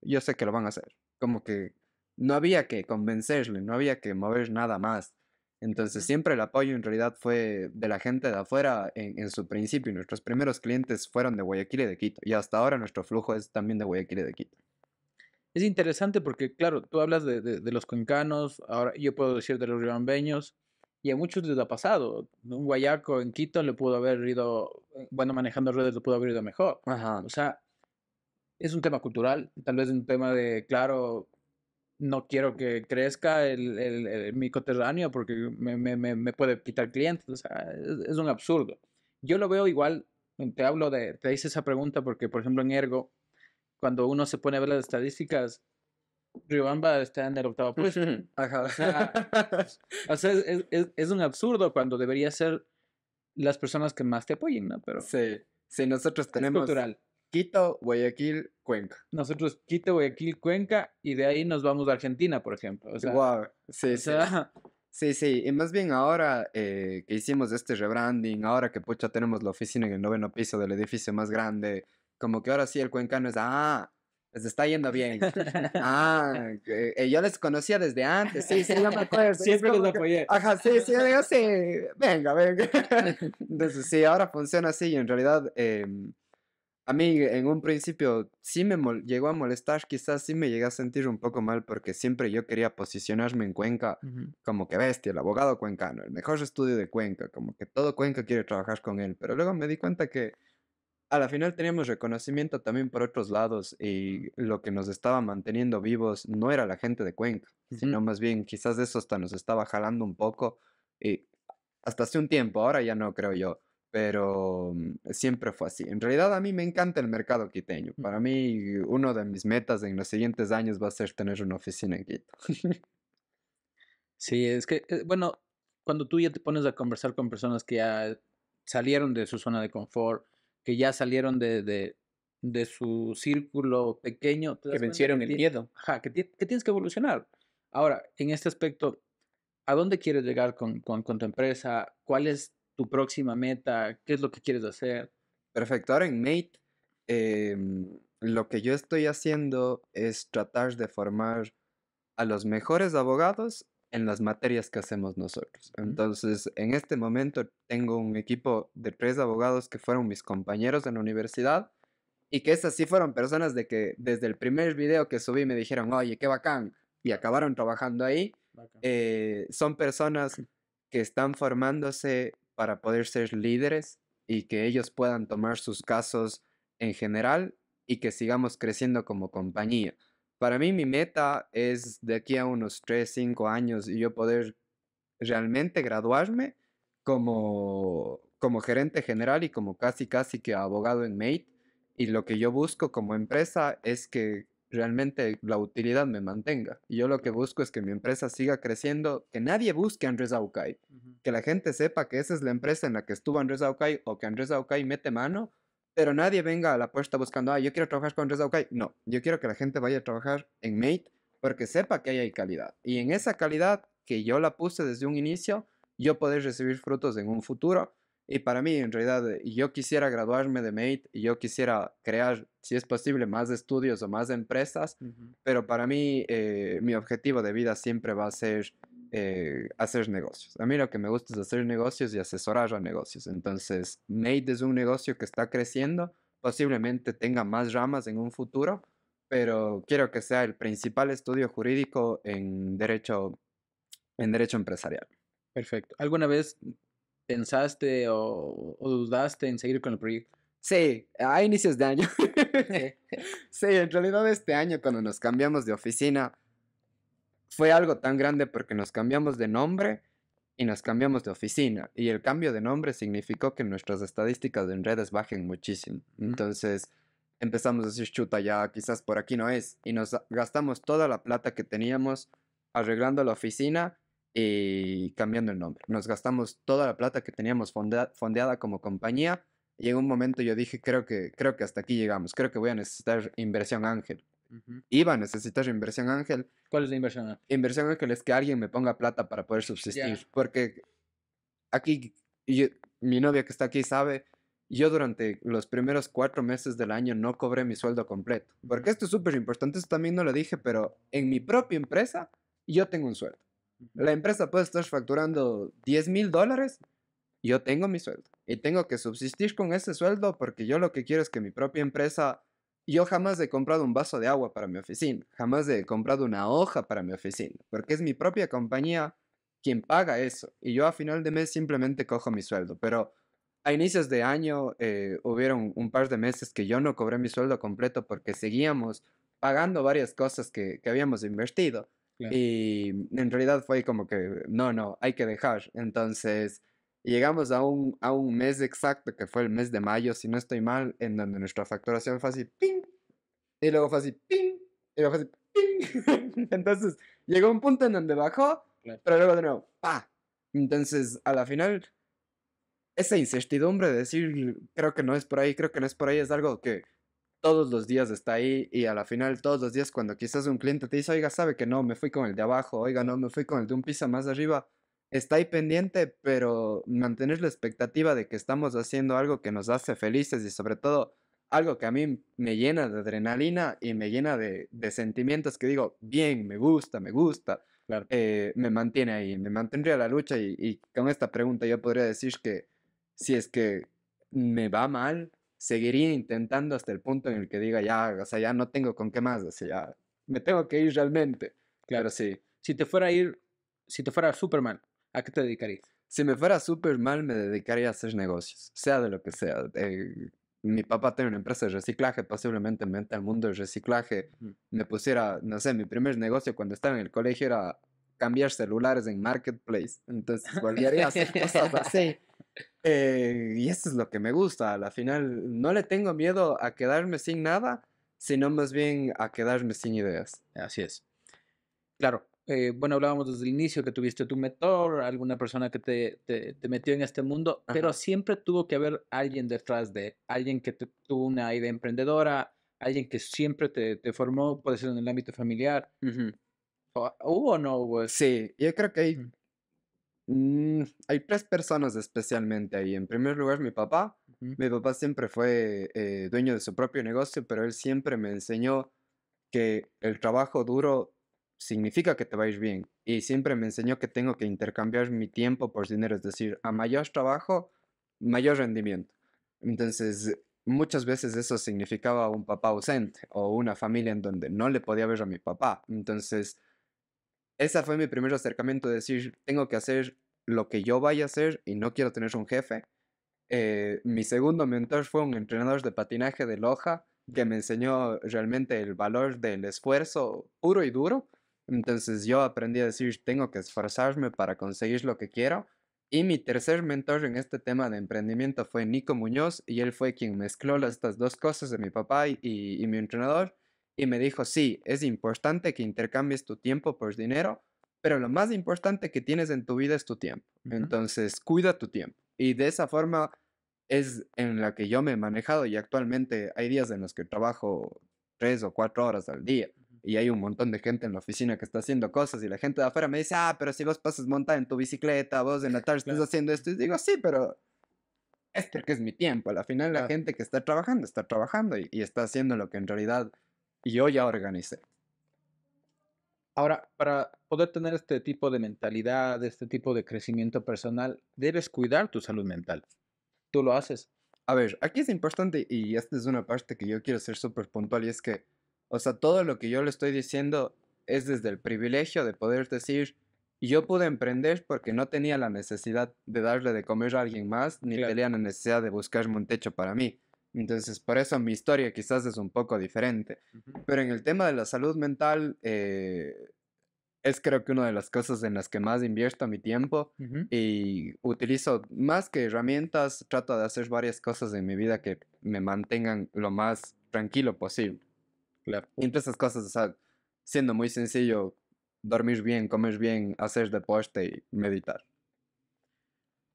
yo sé que lo van a hacer. Como que no había que convencerle, no había que mover nada más. Entonces, siempre el apoyo en realidad fue de la gente de afuera en, su principio. Y Nuestros primeros clientes fueron de Guayaquil y de Quito. Y hasta ahora nuestro flujo es también de Guayaquil y de Quito. Es interesante porque, claro, tú hablas de, los cuencanos, ahora yo puedo decir de los ribambeños, y a muchos les ha pasado. Un guayaco en Quito le pudo haber ido, eh, bueno, manejando redes le pudo haber ido mejor. O sea, es un tema cultural, tal vez un tema de, claro, no quiero que crezca el, el, mi coterráneo porque me, puede quitar clientes. O sea, es, un absurdo. Yo lo veo igual, te hablo de, te hice esa pregunta porque, por ejemplo, en Ergo, cuando uno se pone a ver las estadísticas, Riobamba está en el octavo puesto. o sea, es, un absurdo cuando debería ser las personas que más te apoyen, ¿no? Pero sí, nosotros tenemos cultural. Quito, Guayaquil, Cuenca. Nosotros Quito, Guayaquil, Cuenca y de ahí nos vamos a Argentina, por ejemplo. O Sí, sí. Sí, sí. Y más bien ahora eh, que hicimos este rebranding, ahora que pucha tenemos la oficina en el noveno piso del edificio más grande, como que ahora sí el cuencano es, ah, les está yendo bien. Ah, eh, yo les conocía desde antes, sí, sí, me acuerdo. Siempre los apoyé. ajá, sí, sí, sí, venga, venga. Entonces, sí, ahora funciona así y en realidad em, a mí en un principio sí me llegó a molestar, quizás sí me llegué a sentir un poco mal porque siempre yo quería posicionarme en Cuenca como que bestia, el abogado cuencano, el mejor estudio de Cuenca, como que todo Cuenca quiere trabajar con él, pero luego me di cuenta que a la final teníamos reconocimiento también por otros lados y lo que nos estaba manteniendo vivos no era la gente de Cuenca, sino más bien quizás eso hasta nos estaba jalando un poco y hasta hace un tiempo, ahora ya no creo yo pero mm, siempre fue así. En realidad a mí me encanta el mercado quiteño. Mm. Para mí, uno de mis metas en los siguientes años va a ser tener una oficina en Quito. Sí, es que, eh, bueno, cuando tú ya te pones a conversar con personas que ya salieron de su zona de confort, que ya salieron de, de, de su círculo pequeño, que vencieron el miedo. Ajá, que, que, tienes que evolucionar. Ahora, en este aspecto, ¿a dónde quieres llegar con, con, con tu empresa? ¿Cuál es tu próxima meta, qué es lo que quieres hacer. Perfecto, ahora en Mate, em, lo que yo estoy haciendo es tratar de formar a los mejores abogados en las materias que hacemos nosotros. Entonces, en este momento tengo un equipo de tres abogados que fueron mis compañeros en la universidad y que esas sí fueron personas de que desde el primer video que subí me dijeron, oye, qué bacán, y acabaron trabajando ahí. Eh, son personas que están formándose para poder ser líderes y que ellos puedan tomar sus casos en general y que sigamos creciendo como compañía. Para mí mi meta es de aquí a unos 3, 5 años y yo poder realmente graduarme como, como gerente general y como casi casi que abogado en MATE Y lo que yo busco como empresa es que realmente la utilidad me mantenga. Y yo lo que busco es que mi empresa siga creciendo, que nadie busque a Andrés Aucay, que la gente sepa que esa es la empresa en la que estuvo Andrés Aucay o que Andrés Aucay mete mano, pero nadie venga a la puerta buscando, ah, yo quiero trabajar con Andrés Aucay. No, yo quiero que la gente vaya a trabajar en Mate porque sepa que ahí hay calidad. Y en esa calidad que yo la puse desde un inicio, yo poder recibir frutos en un futuro y para mí, en realidad, eh, yo quisiera graduarme de mate y yo quisiera crear, si es posible, más estudios o más empresas, pero para mí eh, mi objetivo de vida siempre va a ser eh, hacer negocios. A mí lo que me gusta es hacer negocios y asesorar a negocios. Entonces, MAIT es un negocio que está creciendo, posiblemente tenga más ramas en un futuro, pero quiero que sea el principal estudio jurídico en derecho, en derecho empresarial. Perfecto. ¿Alguna vez pensaste o, dudaste en seguir con el proyecto? Sí, a inicios de año. sí. en realidad este año cuando nos cambiamos de oficina fue algo tan grande porque nos cambiamos de nombre y nos cambiamos de oficina. Y el cambio de nombre significó que nuestras estadísticas en redes bajen muchísimo. Entonces empezamos a decir, chuta, ya quizás por aquí no es. Y nos gastamos toda la plata que teníamos arreglando la oficina y cambiando el nombre. Nos gastamos toda la plata que teníamos fondeada como compañía y en un momento yo dije, creo que, creo que hasta aquí llegamos, creo que voy a necesitar inversión ángel. Iba a necesitar inversión ángel. ¿Cuál es la inversión ángel? Inversión ángel es que alguien me ponga plata para poder subsistir, porque aquí mi novia que está aquí sabe, yo durante los primeros cuatro meses del año no cobré mi sueldo completo, porque esto es súper importante, esto también no lo dije, pero en mi propia empresa yo tengo un sueldo. La empresa puede estar facturando 10 mil dólares. Yo tengo mi sueldo y tengo que subsistir con ese sueldo porque yo lo que quiero es que mi propia empresa... Yo jamás he comprado un vaso de agua para mi oficina, jamás he comprado una hoja para mi oficina, porque es mi propia compañía quien paga eso. Y yo a final de mes simplemente cojo mi sueldo. Pero a inicios de año eh, hubieron un par de meses que yo no cobré mi sueldo completo porque seguíamos pagando varias cosas que habíamos invertido. Y en realidad fue como que, no, no, hay que dejar. Entonces, llegamos a un, a un mes exacto, que fue el mes de mayo, si no estoy mal, en donde nuestra facturación fue así, ping, y luego fue así, ping, y luego fue así, ping. Entonces, llegó un punto en donde bajó, pero luego de nuevo, pa. Entonces, a la final, esa incertidumbre de decir, creo que no es por ahí, creo que no es por ahí, es algo que todos los días está ahí y a la final todos los días cuando quizás un cliente te dice, oiga, sabe que no, me fui con el de abajo, oiga, no, me fui con el de un piso más arriba, está ahí pendiente, pero mantener la expectativa de que estamos haciendo algo que nos hace felices y sobre todo algo que a mí me llena de adrenalina y me llena de, sentimientos que digo, bien, me gusta, me gusta, eh, me mantiene ahí, me mantendría la lucha y, y con esta pregunta yo podría decir que si es que me va mal, seguiría intentando hasta el punto en el que diga, ya, o sea, ya no tengo con qué más, o sea, ya me tengo que ir realmente. Claro, sí. Si te fuera a ir, si te fuera Superman, ¿a qué te dedicarías? Si me fuera súper mal, me dedicaría a hacer negocios, sea de lo que sea. Eh, mi papá tiene una empresa de reciclaje, posiblemente me el mundo del reciclaje. Me pusiera, no sé, mi primer negocio cuando estaba en el colegio era cambiar celulares en Marketplace. Entonces, volvería a hacer cosas así. Eh, y eso es lo que me gusta. Al final no le tengo miedo a quedarme sin nada, sino más bien a quedarme sin ideas. Así es. Claro. Eh, bueno, hablábamos desde el inicio que tuviste tu mentor, alguna persona que te, te, metió en este mundo, pero siempre tuvo que haber alguien detrás de, alguien que tuvo una idea emprendedora, alguien que siempre te, formó, puede ser en el ámbito familiar. ¿Hubo o no Sí, yo creo que hay mm. Mm, hay tres personas especialmente ahí. En primer lugar, mi papá. Mi papá siempre fue eh, dueño de su propio negocio, pero él siempre me enseñó que el trabajo duro significa que te vais bien. Y siempre me enseñó que tengo que intercambiar mi tiempo por dinero, es decir, a mayor trabajo, mayor rendimiento. Entonces, muchas veces eso significaba un papá ausente o una familia en donde no le podía ver a mi papá. Entonces, ese fue mi primer acercamiento, de decir, tengo que hacer lo que yo vaya a hacer y no quiero tener un jefe. Eh, mi segundo mentor fue un entrenador de patinaje de Loja que me enseñó realmente el valor del esfuerzo puro y duro. Entonces yo aprendí a decir, tengo que esforzarme para conseguir lo que quiero. Y mi tercer mentor en este tema de emprendimiento fue Nico Muñoz y él fue quien mezcló estas dos cosas de mi papá y mi entrenador y me dijo, sí, es importante que intercambies tu tiempo por dinero, pero lo más importante que tienes en tu vida es tu tiempo. Entonces, cuida tu tiempo. Y de esa forma es en la que yo me he manejado y actualmente hay días en los que trabajo tres o cuatro horas al día y hay un montón de gente en la oficina que está haciendo cosas y la gente de afuera me dice, ah, pero si vos pasas montada en tu bicicleta, vos en la tarde estás haciendo esto, y digo, sí, pero este que es mi tiempo, al final la gente que está trabajando está trabajando y, está haciendo lo que en realidad y yo ya organicé. Ahora, para poder tener este tipo de mentalidad, este tipo de crecimiento personal, debes cuidar tu salud mental. Tú lo haces. A ver, aquí es importante y esta es una parte que yo quiero ser súper puntual y es que, o sea, todo lo que yo le estoy diciendo es desde el privilegio de poder decir, yo pude emprender porque no tenía la necesidad de darle de comer a alguien más, ni tenía la necesidad de buscarme un techo para mí. Entonces, por eso mi historia quizás es un poco diferente. Pero en el tema de la salud mental, eh, es creo que una de las cosas en las que más invierto mi tiempo y utilizo más que herramientas, trato de hacer varias cosas en mi vida que me mantengan lo más tranquilo posible. entre esas cosas, o sea, siendo muy sencillo, dormir bien, comer bien, hacer deporte y meditar.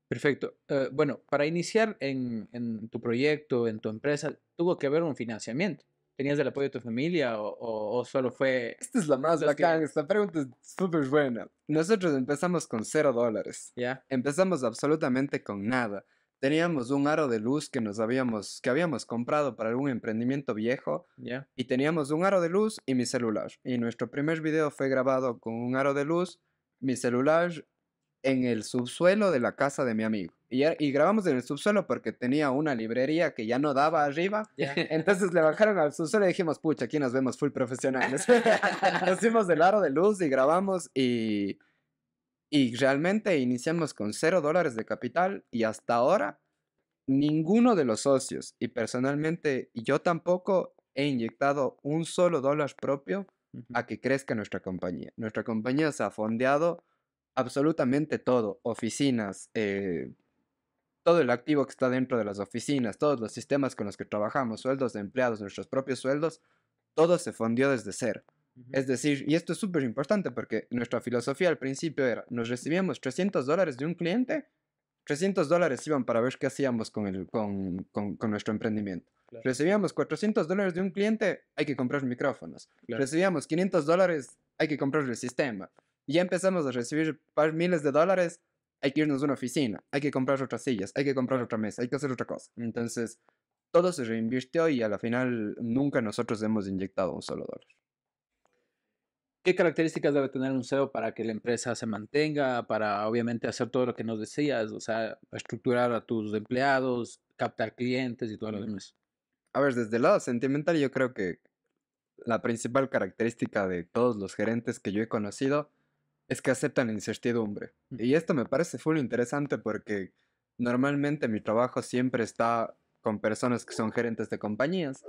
Perfecto. Eh, bueno, para iniciar en, tu proyecto, en tu empresa, tuvo que haber un financiamiento. ¿Tenías el apoyo de tu familia o, solo fue...? Esta es la más bacán, esta pregunta es súper buena. Nosotros empezamos con cero dólares. ¿Ya? Empezamos absolutamente con nada. Teníamos un aro de luz que nos habíamos, que habíamos comprado para algún emprendimiento viejo. ¿Ya? Y teníamos un aro de luz y mi celular. Y nuestro primer video fue grabado con un aro de luz, mi celular en el subsuelo de la casa de mi amigo. Y, y, grabamos en el subsuelo porque tenía una librería que ya no daba arriba. Entonces le bajaron al subsuelo y dijimos, pucha, aquí nos vemos full profesionales. nos hicimos del aro de luz y grabamos y, y realmente iniciamos con cero dólares de capital y hasta ahora ninguno de los socios y personalmente yo tampoco he inyectado un solo dólar propio a que crezca nuestra compañía. Nuestra compañía se ha fondeado absolutamente todo, oficinas, eh, todo el activo que está dentro de las oficinas, todos los sistemas con los que trabajamos, sueldos de empleados, nuestros propios sueldos, todo se fundió desde cero. Es decir, y esto es súper importante porque nuestra filosofía al principio era, nos recibíamos 300 dólares de un cliente, 300 dólares iban para ver qué hacíamos con, el, con, con, nuestro emprendimiento. Recibíamos 400 dólares de un cliente, hay que comprar micrófonos. Recibíamos 500 dólares, hay que comprar el sistema y ya empezamos a recibir par, miles de dólares, hay que irnos a una oficina, hay que comprar otras sillas, hay que comprar otra mesa, hay que hacer otra cosa. Entonces, todo se reinvirtió y a la final nunca nosotros hemos inyectado un solo dólar. ¿Qué características debe tener un CEO para que la empresa se mantenga, para obviamente hacer todo lo que nos decías, o sea, estructurar a tus empleados, captar clientes y todo lo mm. demás? A ver, desde el lado sentimental yo creo que la principal característica de todos los gerentes que yo he conocido es que aceptan la incertidumbre. Y esto me parece full interesante porque normalmente mi trabajo siempre está con personas que son gerentes de compañías.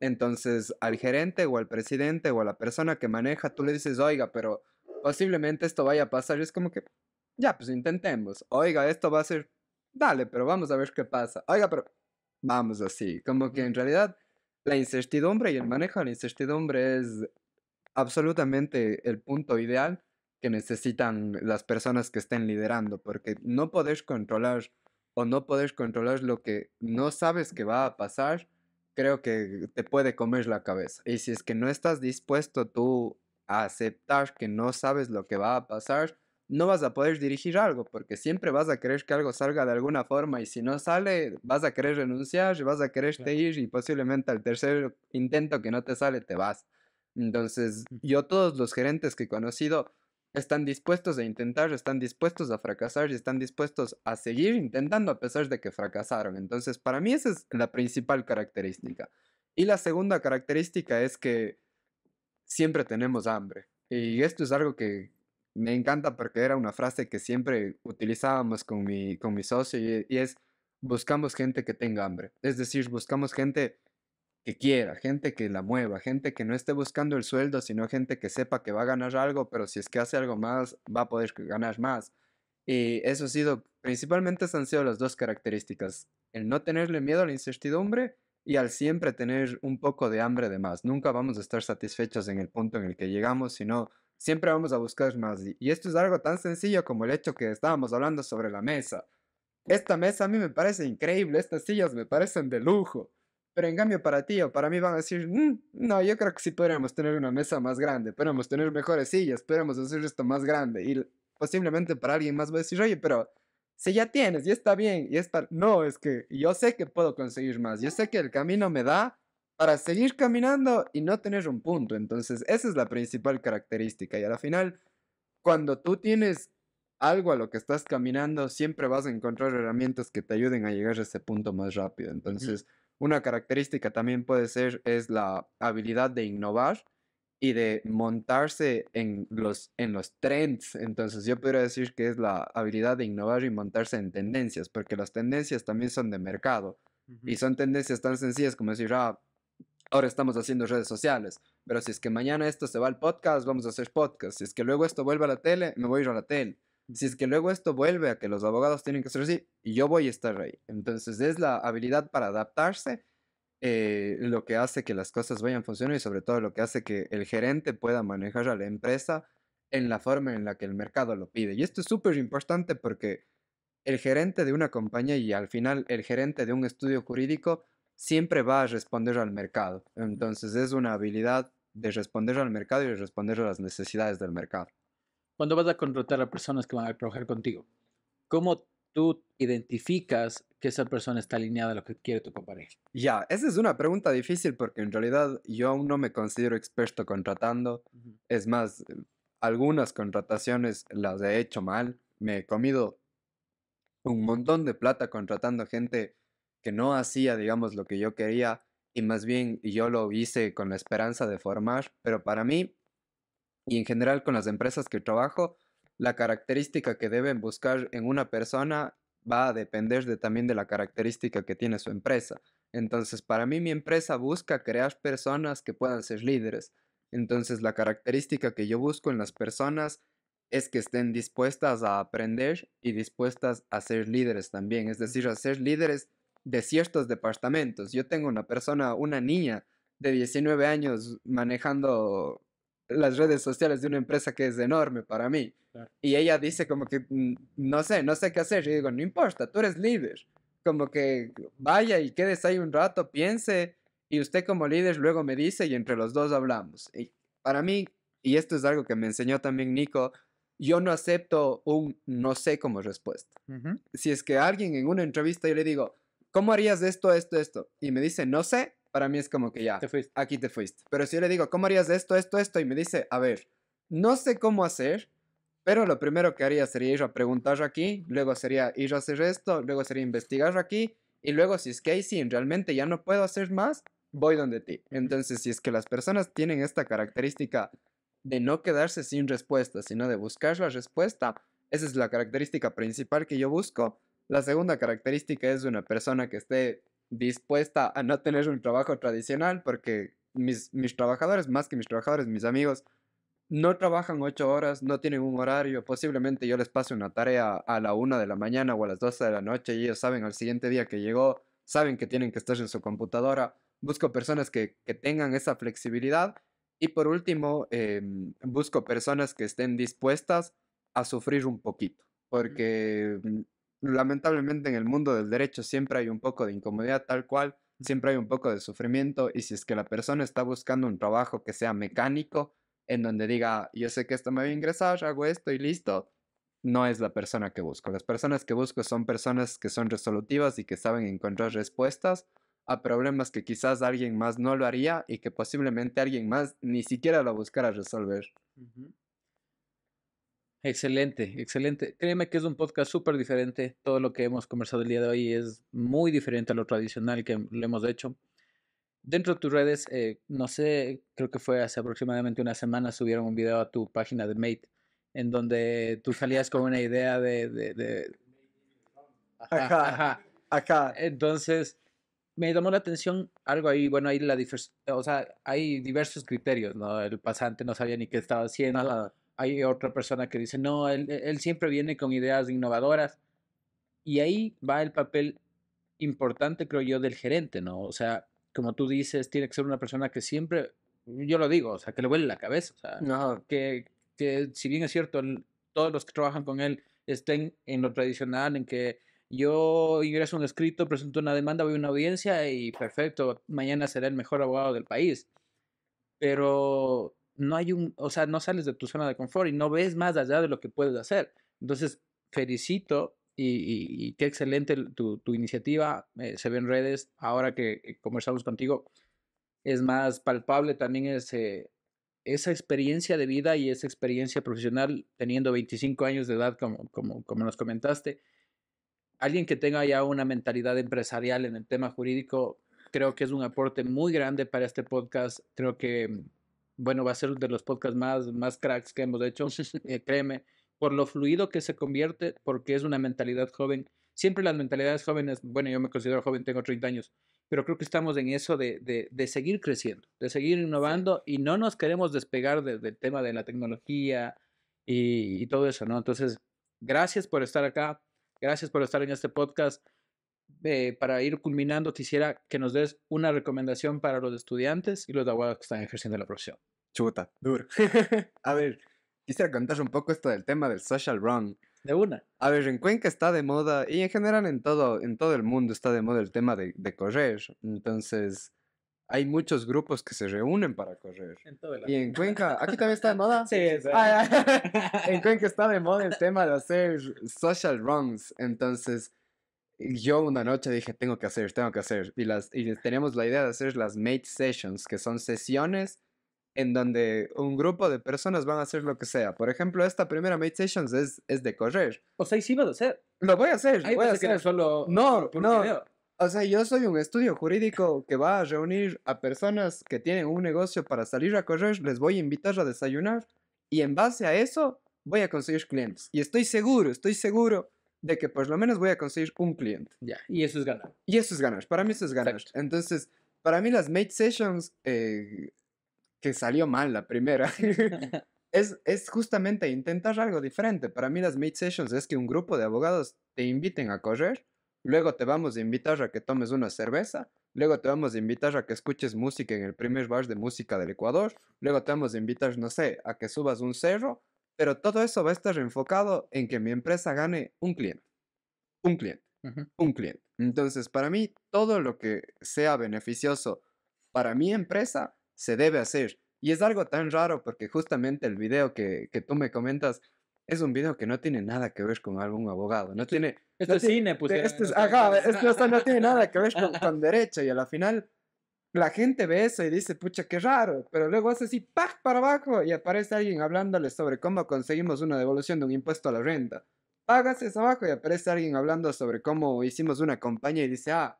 Entonces, al gerente o al presidente o a la persona que maneja, tú le dices, oiga, pero posiblemente esto vaya a pasar. Y es como que, ya, pues intentemos. Oiga, esto va a ser, dale, pero vamos a ver qué pasa. Oiga, pero vamos así. Como que en realidad la incertidumbre y el manejo de la incertidumbre es absolutamente el punto ideal que necesitan las personas que estén liderando, porque no podés controlar o no podés controlar lo que no sabes que va a pasar, creo que te puede comer la cabeza. Y si es que no estás dispuesto tú a aceptar que no sabes lo que va a pasar, no vas a poder dirigir algo, porque siempre vas a querer que algo salga de alguna forma y si no sale, vas a querer renunciar, vas a quererte ir y posiblemente al tercer intento que no te sale, te vas. Entonces, yo todos los gerentes que he conocido están dispuestos a intentar, están dispuestos a fracasar y están dispuestos a seguir intentando a pesar de que fracasaron. Entonces, para mí esa es la principal característica. Y la segunda característica es que siempre tenemos hambre. Y esto es algo que me encanta porque era una frase que siempre utilizábamos con mi, con mi socio y es buscamos gente que tenga hambre. Es decir, buscamos gente quiera, gente que la mueva, gente que no esté buscando el sueldo, sino gente que sepa que va a ganar algo, pero si es que hace algo más, va a poder ganar más. Y eso ha sido, principalmente han sido las dos características, el no tenerle miedo a la incertidumbre y al siempre tener un poco de hambre de más. Nunca vamos a estar satisfechos en el punto en el que llegamos, sino siempre vamos a buscar más. Y esto es algo tan sencillo como el hecho que estábamos hablando sobre la mesa. Esta mesa a mí me parece increíble, estas sillas me parecen de lujo. Pero en cambio para ti o para mí van a decir, mm, no, yo creo que sí podríamos tener una mesa más grande, podríamos tener mejores sillas, podríamos hacer esto más grande. Y posiblemente para alguien más va a decir, oye, pero si ya tienes, ya está bien, y es No, es que yo sé que puedo conseguir más, yo sé que el camino me da para seguir caminando y no tener un punto. Entonces, esa es la principal característica. Y al final, cuando tú tienes algo a lo que estás caminando, siempre vas a encontrar herramientas que te ayuden a llegar a ese punto más rápido. Entonces... Una característica también puede ser es la habilidad de innovar y de montarse en los, en los trends. Entonces yo podría decir que es la habilidad de innovar y montarse en tendencias, porque las tendencias también son de mercado y son tendencias tan sencillas como decir, ah, ahora estamos haciendo redes sociales, pero si es que mañana esto se va al podcast, vamos a hacer podcast. Si es que luego esto vuelve a la tele, me voy a ir a la tele si es que luego esto vuelve a que los abogados tienen que ser así, yo voy a estar ahí. Entonces es la habilidad para adaptarse eh, lo que hace que las cosas vayan funcionando y sobre todo lo que hace que el gerente pueda manejar a la empresa en la forma en la que el mercado lo pide. Y esto es súper importante porque el gerente de una compañía y al final el gerente de un estudio jurídico siempre va a responder al mercado. Entonces es una habilidad de responder al mercado y de responder a las necesidades del mercado cuando vas a contratar a personas que van a trabajar contigo, ¿cómo tú identificas que esa persona está alineada a lo que quiere tu pareja? Ya, esa es una pregunta difícil porque en realidad yo aún no me considero experto contratando. Es más, eh, algunas contrataciones las he hecho mal. Me he comido un montón de plata contratando gente que no hacía, digamos, lo que yo quería y más bien yo lo hice con la esperanza de formar, pero para mí y en general con las empresas que trabajo, la característica que deben buscar en una persona va a depender también de la característica que tiene su empresa. Entonces, para mí mi empresa busca crear personas que puedan ser líderes. Entonces, la característica que yo busco en las personas es que estén dispuestas a aprender y dispuestas a ser líderes también, es decir, a ser líderes de ciertos departamentos. Yo tengo una persona, una niña de 19 años manejando las redes sociales de una empresa que es enorme para mí. Y ella dice como que, mm, no sé, no sé qué hacer. yo digo, no importa, tú eres líder. Como que vaya y quedes ahí un rato, piense, y usted como líder luego me dice y entre los dos hablamos. Y para mí, y esto es algo que me enseñó también Nico, yo no acepto un no sé como respuesta. Si es que alguien en una entrevista yo le digo, ¿cómo harías esto, esto, esto? Y me dice, no sé, para mí es como que ya, aquí te fuiste. Pero si yo le digo, ¿cómo harías esto, esto, esto? Y me dice, a ver, no sé cómo hacer, pero lo primero que haría sería ir a preguntar aquí, luego sería ir a hacer esto, luego sería investigar aquí, y luego si es que ahí realmente ya no puedo hacer más, voy donde ti. Entonces, si es que las personas tienen esta característica de no quedarse sin respuesta, sino de buscar la respuesta, esa es la característica principal que yo busco. La segunda característica es una persona que esté dispuesta a no tener un trabajo tradicional porque mis, mis trabajadores, más que mis trabajadores, mis amigos, no trabajan ocho horas, no tienen un horario, posiblemente yo les pase una tarea a la una de la mañana o a las doce de la noche y ellos saben al siguiente día que llegó, saben que tienen que estar en su computadora. Busco personas que, que tengan esa flexibilidad y por último, em, busco personas que estén dispuestas a sufrir un poquito, porque mm, Lamentablemente en el mundo del derecho siempre hay un poco de incomodidad tal cual, siempre hay un poco de sufrimiento y si es que la persona está buscando un trabajo que sea mecánico, en donde diga, yo sé que esto me voy a ingresar, hago esto y listo, no es la persona que busco. Las personas que busco son personas que son resolutivas y que saben encontrar respuestas a problemas que quizás alguien más no lo haría y que posiblemente alguien más ni siquiera lo buscara resolver. Excelente, excelente. Créeme que es un podcast súper diferente. Todo lo que hemos conversado el día de hoy es muy diferente a lo tradicional que lo hemos hecho. Dentro de tus redes, eh, no sé, creo que fue hace aproximadamente una semana, subieron un video a tu página de Mate, en donde tú salías con una idea de... de, de... Ajá, Entonces, me llamó la atención algo ahí, bueno, ahí la o sea, hay diversos criterios, ¿no? El pasante no sabía ni qué estaba haciendo hay otra persona que dice, no, él, e, él siempre viene con ideas innovadoras. Y ahí va el papel importante, creo yo, del gerente, ¿no? O sea, como tú dices, tiene que ser una persona que siempre, yo lo digo, o sea, que le huele la cabeza, o sea, no. que, que si bien es cierto, todos los que trabajan con él estén en lo tradicional, en que yo ingreso un escrito, presento una demanda, voy a una audiencia y perfecto, mañana será el mejor abogado del país. Pero no hay un, o sea, no sales de tu zona de confort y no ves más allá de lo que puedes hacer. Entonces, felicito y, qué excelente tu, iniciativa. Eh, se ve en redes ahora que conversamos contigo. Es más palpable también ese, esa experiencia de vida y esa experiencia profesional teniendo 25 años de edad, como, como, como nos comentaste. Alguien que tenga ya una mentalidad empresarial en el tema jurídico, creo que es un aporte muy grande para este podcast. Creo que bueno, va a ser uno de los podcasts más, más cracks que hemos hecho, eh, créeme, por lo fluido que se convierte, porque es una mentalidad joven. Siempre las mentalidades jóvenes, bueno, yo me considero joven, tengo 30 años, pero creo que estamos en eso de, de, seguir creciendo, de seguir innovando y no nos queremos despegar del tema de la tecnología y, y todo eso, ¿no? Entonces, gracias por estar acá, gracias por estar en este podcast. Eh, para ir culminando, quisiera que nos des una recomendación para los estudiantes y los abogados que están ejerciendo la profesión. Chuta, duro. a ver, quisiera contar un poco esto del tema del social wrong. De una. A ver, en Cuenca está de moda y en general en todo, en todo el mundo está de moda el tema de, de correr. Entonces, hay muchos grupos que se reúnen para correr. En todo el y en Cuenca, aquí también está de moda. Sí, sí. en Cuenca está de moda el tema de hacer social runs. Entonces, yo una noche dije, tengo que hacer, tengo que hacer. Y, las, y tenemos la idea de hacer las mate sessions, que son sesiones en donde un grupo de personas van a hacer lo que sea. Por ejemplo, esta primera mate sessions es, de correr. O sea, ¿y sí vas a hacer? Lo voy a hacer. voy a solo no, no. O sea, yo soy un estudio jurídico que va a reunir a personas que tienen un negocio para salir a correr, les voy a invitar a desayunar y en base a eso voy a conseguir clientes. Y estoy seguro, estoy seguro de que por pues, lo menos voy a conseguir un cliente. Ya, y eso es ganar. Y eso es ganar, para mí eso es ganar. Entonces, para mí las mate sessions, eh, que salió mal la primera, es, es justamente intentar algo diferente. Para mí las mate sessions es que un grupo de abogados te inviten a correr, luego te vamos a invitar a que tomes una cerveza, Luego te vamos a invitar a que escuches música en el primer bar de música del Ecuador. Luego te vamos a invitar, no sé, a que subas un cerro. Pero todo eso va a estar enfocado en que mi empresa gane un cliente. Un cliente. Un cliente. Entonces, para mí, todo lo que sea beneficioso para mi empresa se debe hacer. Y es algo tan raro porque justamente el video que, tú me comentas es un video que no tiene nada que ver con algún abogado. No tiene. Esto es cine, pues. es, esto no tiene nada que ver con, con derecho y a la final la gente ve eso y dice, pucha, qué raro, pero luego hace así, ¡pac! para abajo y aparece alguien hablándole sobre cómo conseguimos una devolución de un impuesto a la renta. Págase abajo y aparece alguien hablando sobre cómo hicimos una compañía y dice, ah,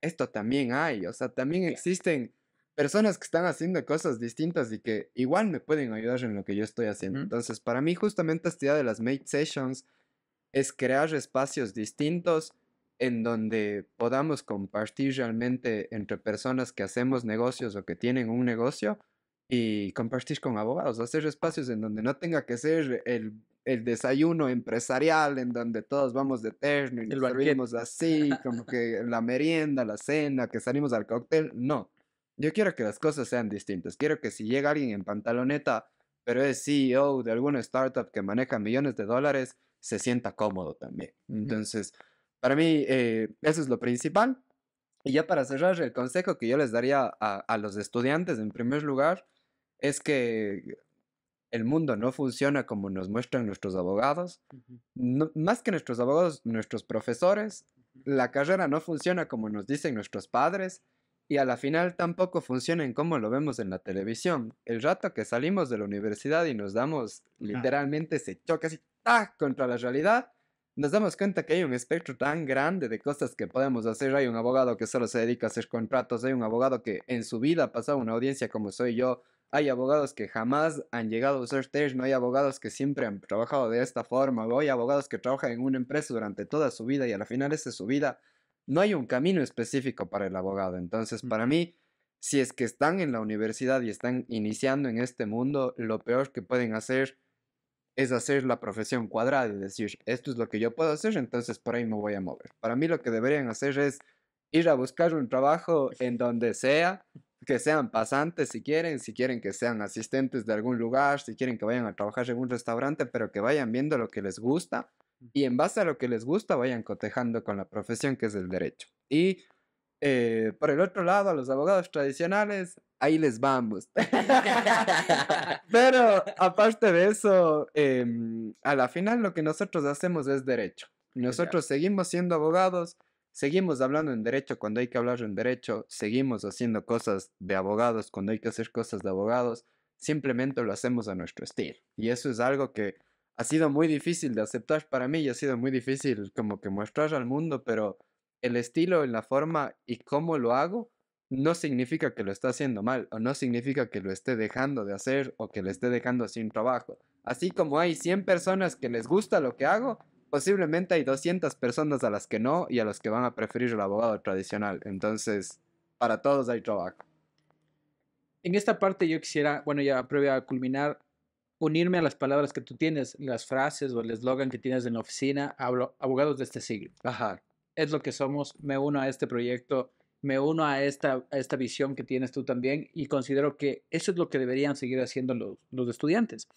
esto también hay, o sea, también existen personas que están haciendo cosas distintas y que igual me pueden ayudar en lo que yo estoy haciendo. Entonces, para mí justamente esta idea de las Made Sessions es crear espacios distintos en donde podamos compartir realmente entre personas que hacemos negocios o que tienen un negocio y compartir con abogados, hacer espacios en donde no tenga que ser el, desayuno empresarial, en donde todos vamos de terno y nos servimos así, como que la merienda, la cena, que salimos al cóctel. No, yo quiero que las cosas sean distintas. Quiero que si llega alguien en pantaloneta, pero es CEO de alguna startup que maneja millones de dólares, se sienta cómodo también. Entonces... Para mí, eh, eso es lo principal. Y ya para cerrar, el consejo que yo les daría a, los estudiantes, en primer lugar, es que el mundo no funciona como nos muestran nuestros abogados. más que nuestros abogados, nuestros profesores, la carrera no funciona como nos dicen nuestros padres y a la final tampoco funciona en cómo lo vemos en la televisión. El rato que salimos de la universidad y nos damos literalmente ese choque así ¡tac! contra la realidad, nos damos cuenta que hay un espectro tan grande de cosas que podemos hacer. Hay un abogado que solo se dedica a hacer contratos, hay un abogado que en su vida ha pasado una audiencia como soy yo, hay abogados que jamás han llegado a usar e no hay abogados que siempre han trabajado de esta forma, o hay abogados que trabajan en una empresa durante toda su vida y al final esa es su vida. No hay un camino específico para el abogado. Entonces, para mí, si es que están en la universidad y están iniciando en este mundo, lo peor que pueden hacer es hacer la profesión cuadrada y decir, esto es lo que yo puedo hacer, entonces por ahí me voy a mover. Para mí lo que deberían hacer es ir a buscar un trabajo en donde sea, que sean pasantes si quieren, si quieren que sean asistentes de algún lugar, si quieren que vayan a trabajar en un restaurante, pero que vayan viendo lo que les gusta y en base a lo que les gusta vayan cotejando con la profesión que es el derecho. Y eh, por el otro lado, a los abogados tradicionales ahí les vamos. Pero aparte de eso, em, a la final lo que nosotros hacemos es derecho. Nosotros seguimos siendo abogados, seguimos hablando en derecho cuando hay que hablar en derecho, seguimos haciendo cosas de abogados cuando hay que hacer cosas de abogados, simplemente lo hacemos a nuestro estilo. Y eso es algo que ha sido muy difícil de aceptar para mí y ha sido muy difícil como que mostrar al mundo, pero el estilo, la forma y cómo lo hago no significa que lo esté haciendo mal o no significa que lo esté dejando de hacer o que le esté dejando sin trabajo. Así como hay 100 personas que les gusta lo que hago, posiblemente hay 200 personas a las que no y a las que van a preferir el abogado tradicional. Entonces, para todos hay trabajo. En esta parte yo quisiera, bueno, ya previo a culminar, unirme a las palabras que tú tienes, las frases o el eslogan que tienes en la oficina, hablo, abogados de este siglo. Ajá. Es lo que somos, me uno a este proyecto me uno a esta, visión que tienes tú también y considero que eso es lo que deberían seguir haciendo los, estudiantes.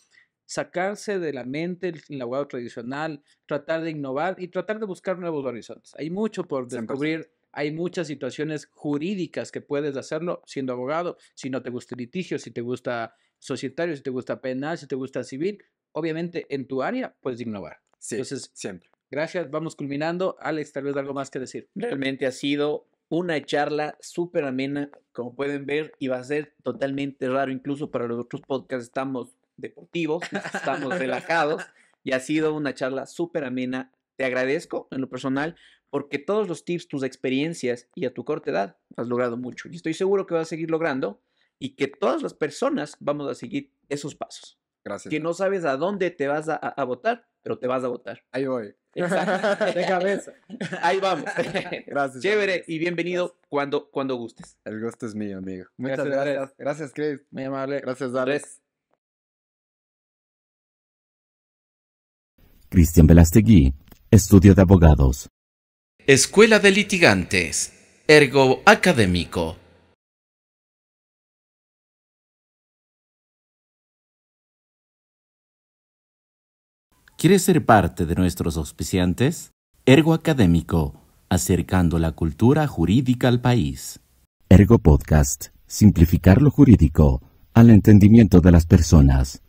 Sacarse de la mente el, abogado tradicional, tratar de innovar y tratar de buscar nuevos horizontes. Hay mucho por descubrir, hay muchas situaciones jurídicas que puedes hacerlo siendo abogado, si no te gusta litigio, si te gusta societario, si te gusta penal, si te gusta civil, obviamente en tu área puedes innovar. Sí, siempre. Gracias, vamos culminando. Alex, tal vez algo más que decir. Realmente ha sido una charla súper amena, como pueden ver, y va a ser totalmente raro, incluso para los otros podcasts estamos deportivos, estamos relajados, y ha sido una charla súper amena. Te agradezco en lo personal porque todos los tips, tus experiencias y a tu corta edad has logrado mucho y estoy seguro que vas a seguir logrando y que todas las personas vamos a seguir esos pasos. Gracias. Que no sabes a dónde te vas a, a votar, pero te vas a votar. Ahí voy. Exacto. De cabeza. Ahí vamos. Gracias. Chévere y bienvenido cuando, cuando gustes. El gusto es mío, amigo. Muchas gracias. Gracias, Chris. Muy amable. Gracias, Alex. Cristian Velastegui, Estudio de Abogados. Escuela de Litigantes, Ergo Académico. ¿Quieres ser parte de nuestros auspiciantes? Ergo Académico, acercando la cultura jurídica al país. Ergo Podcast, simplificar lo jurídico al entendimiento de las personas.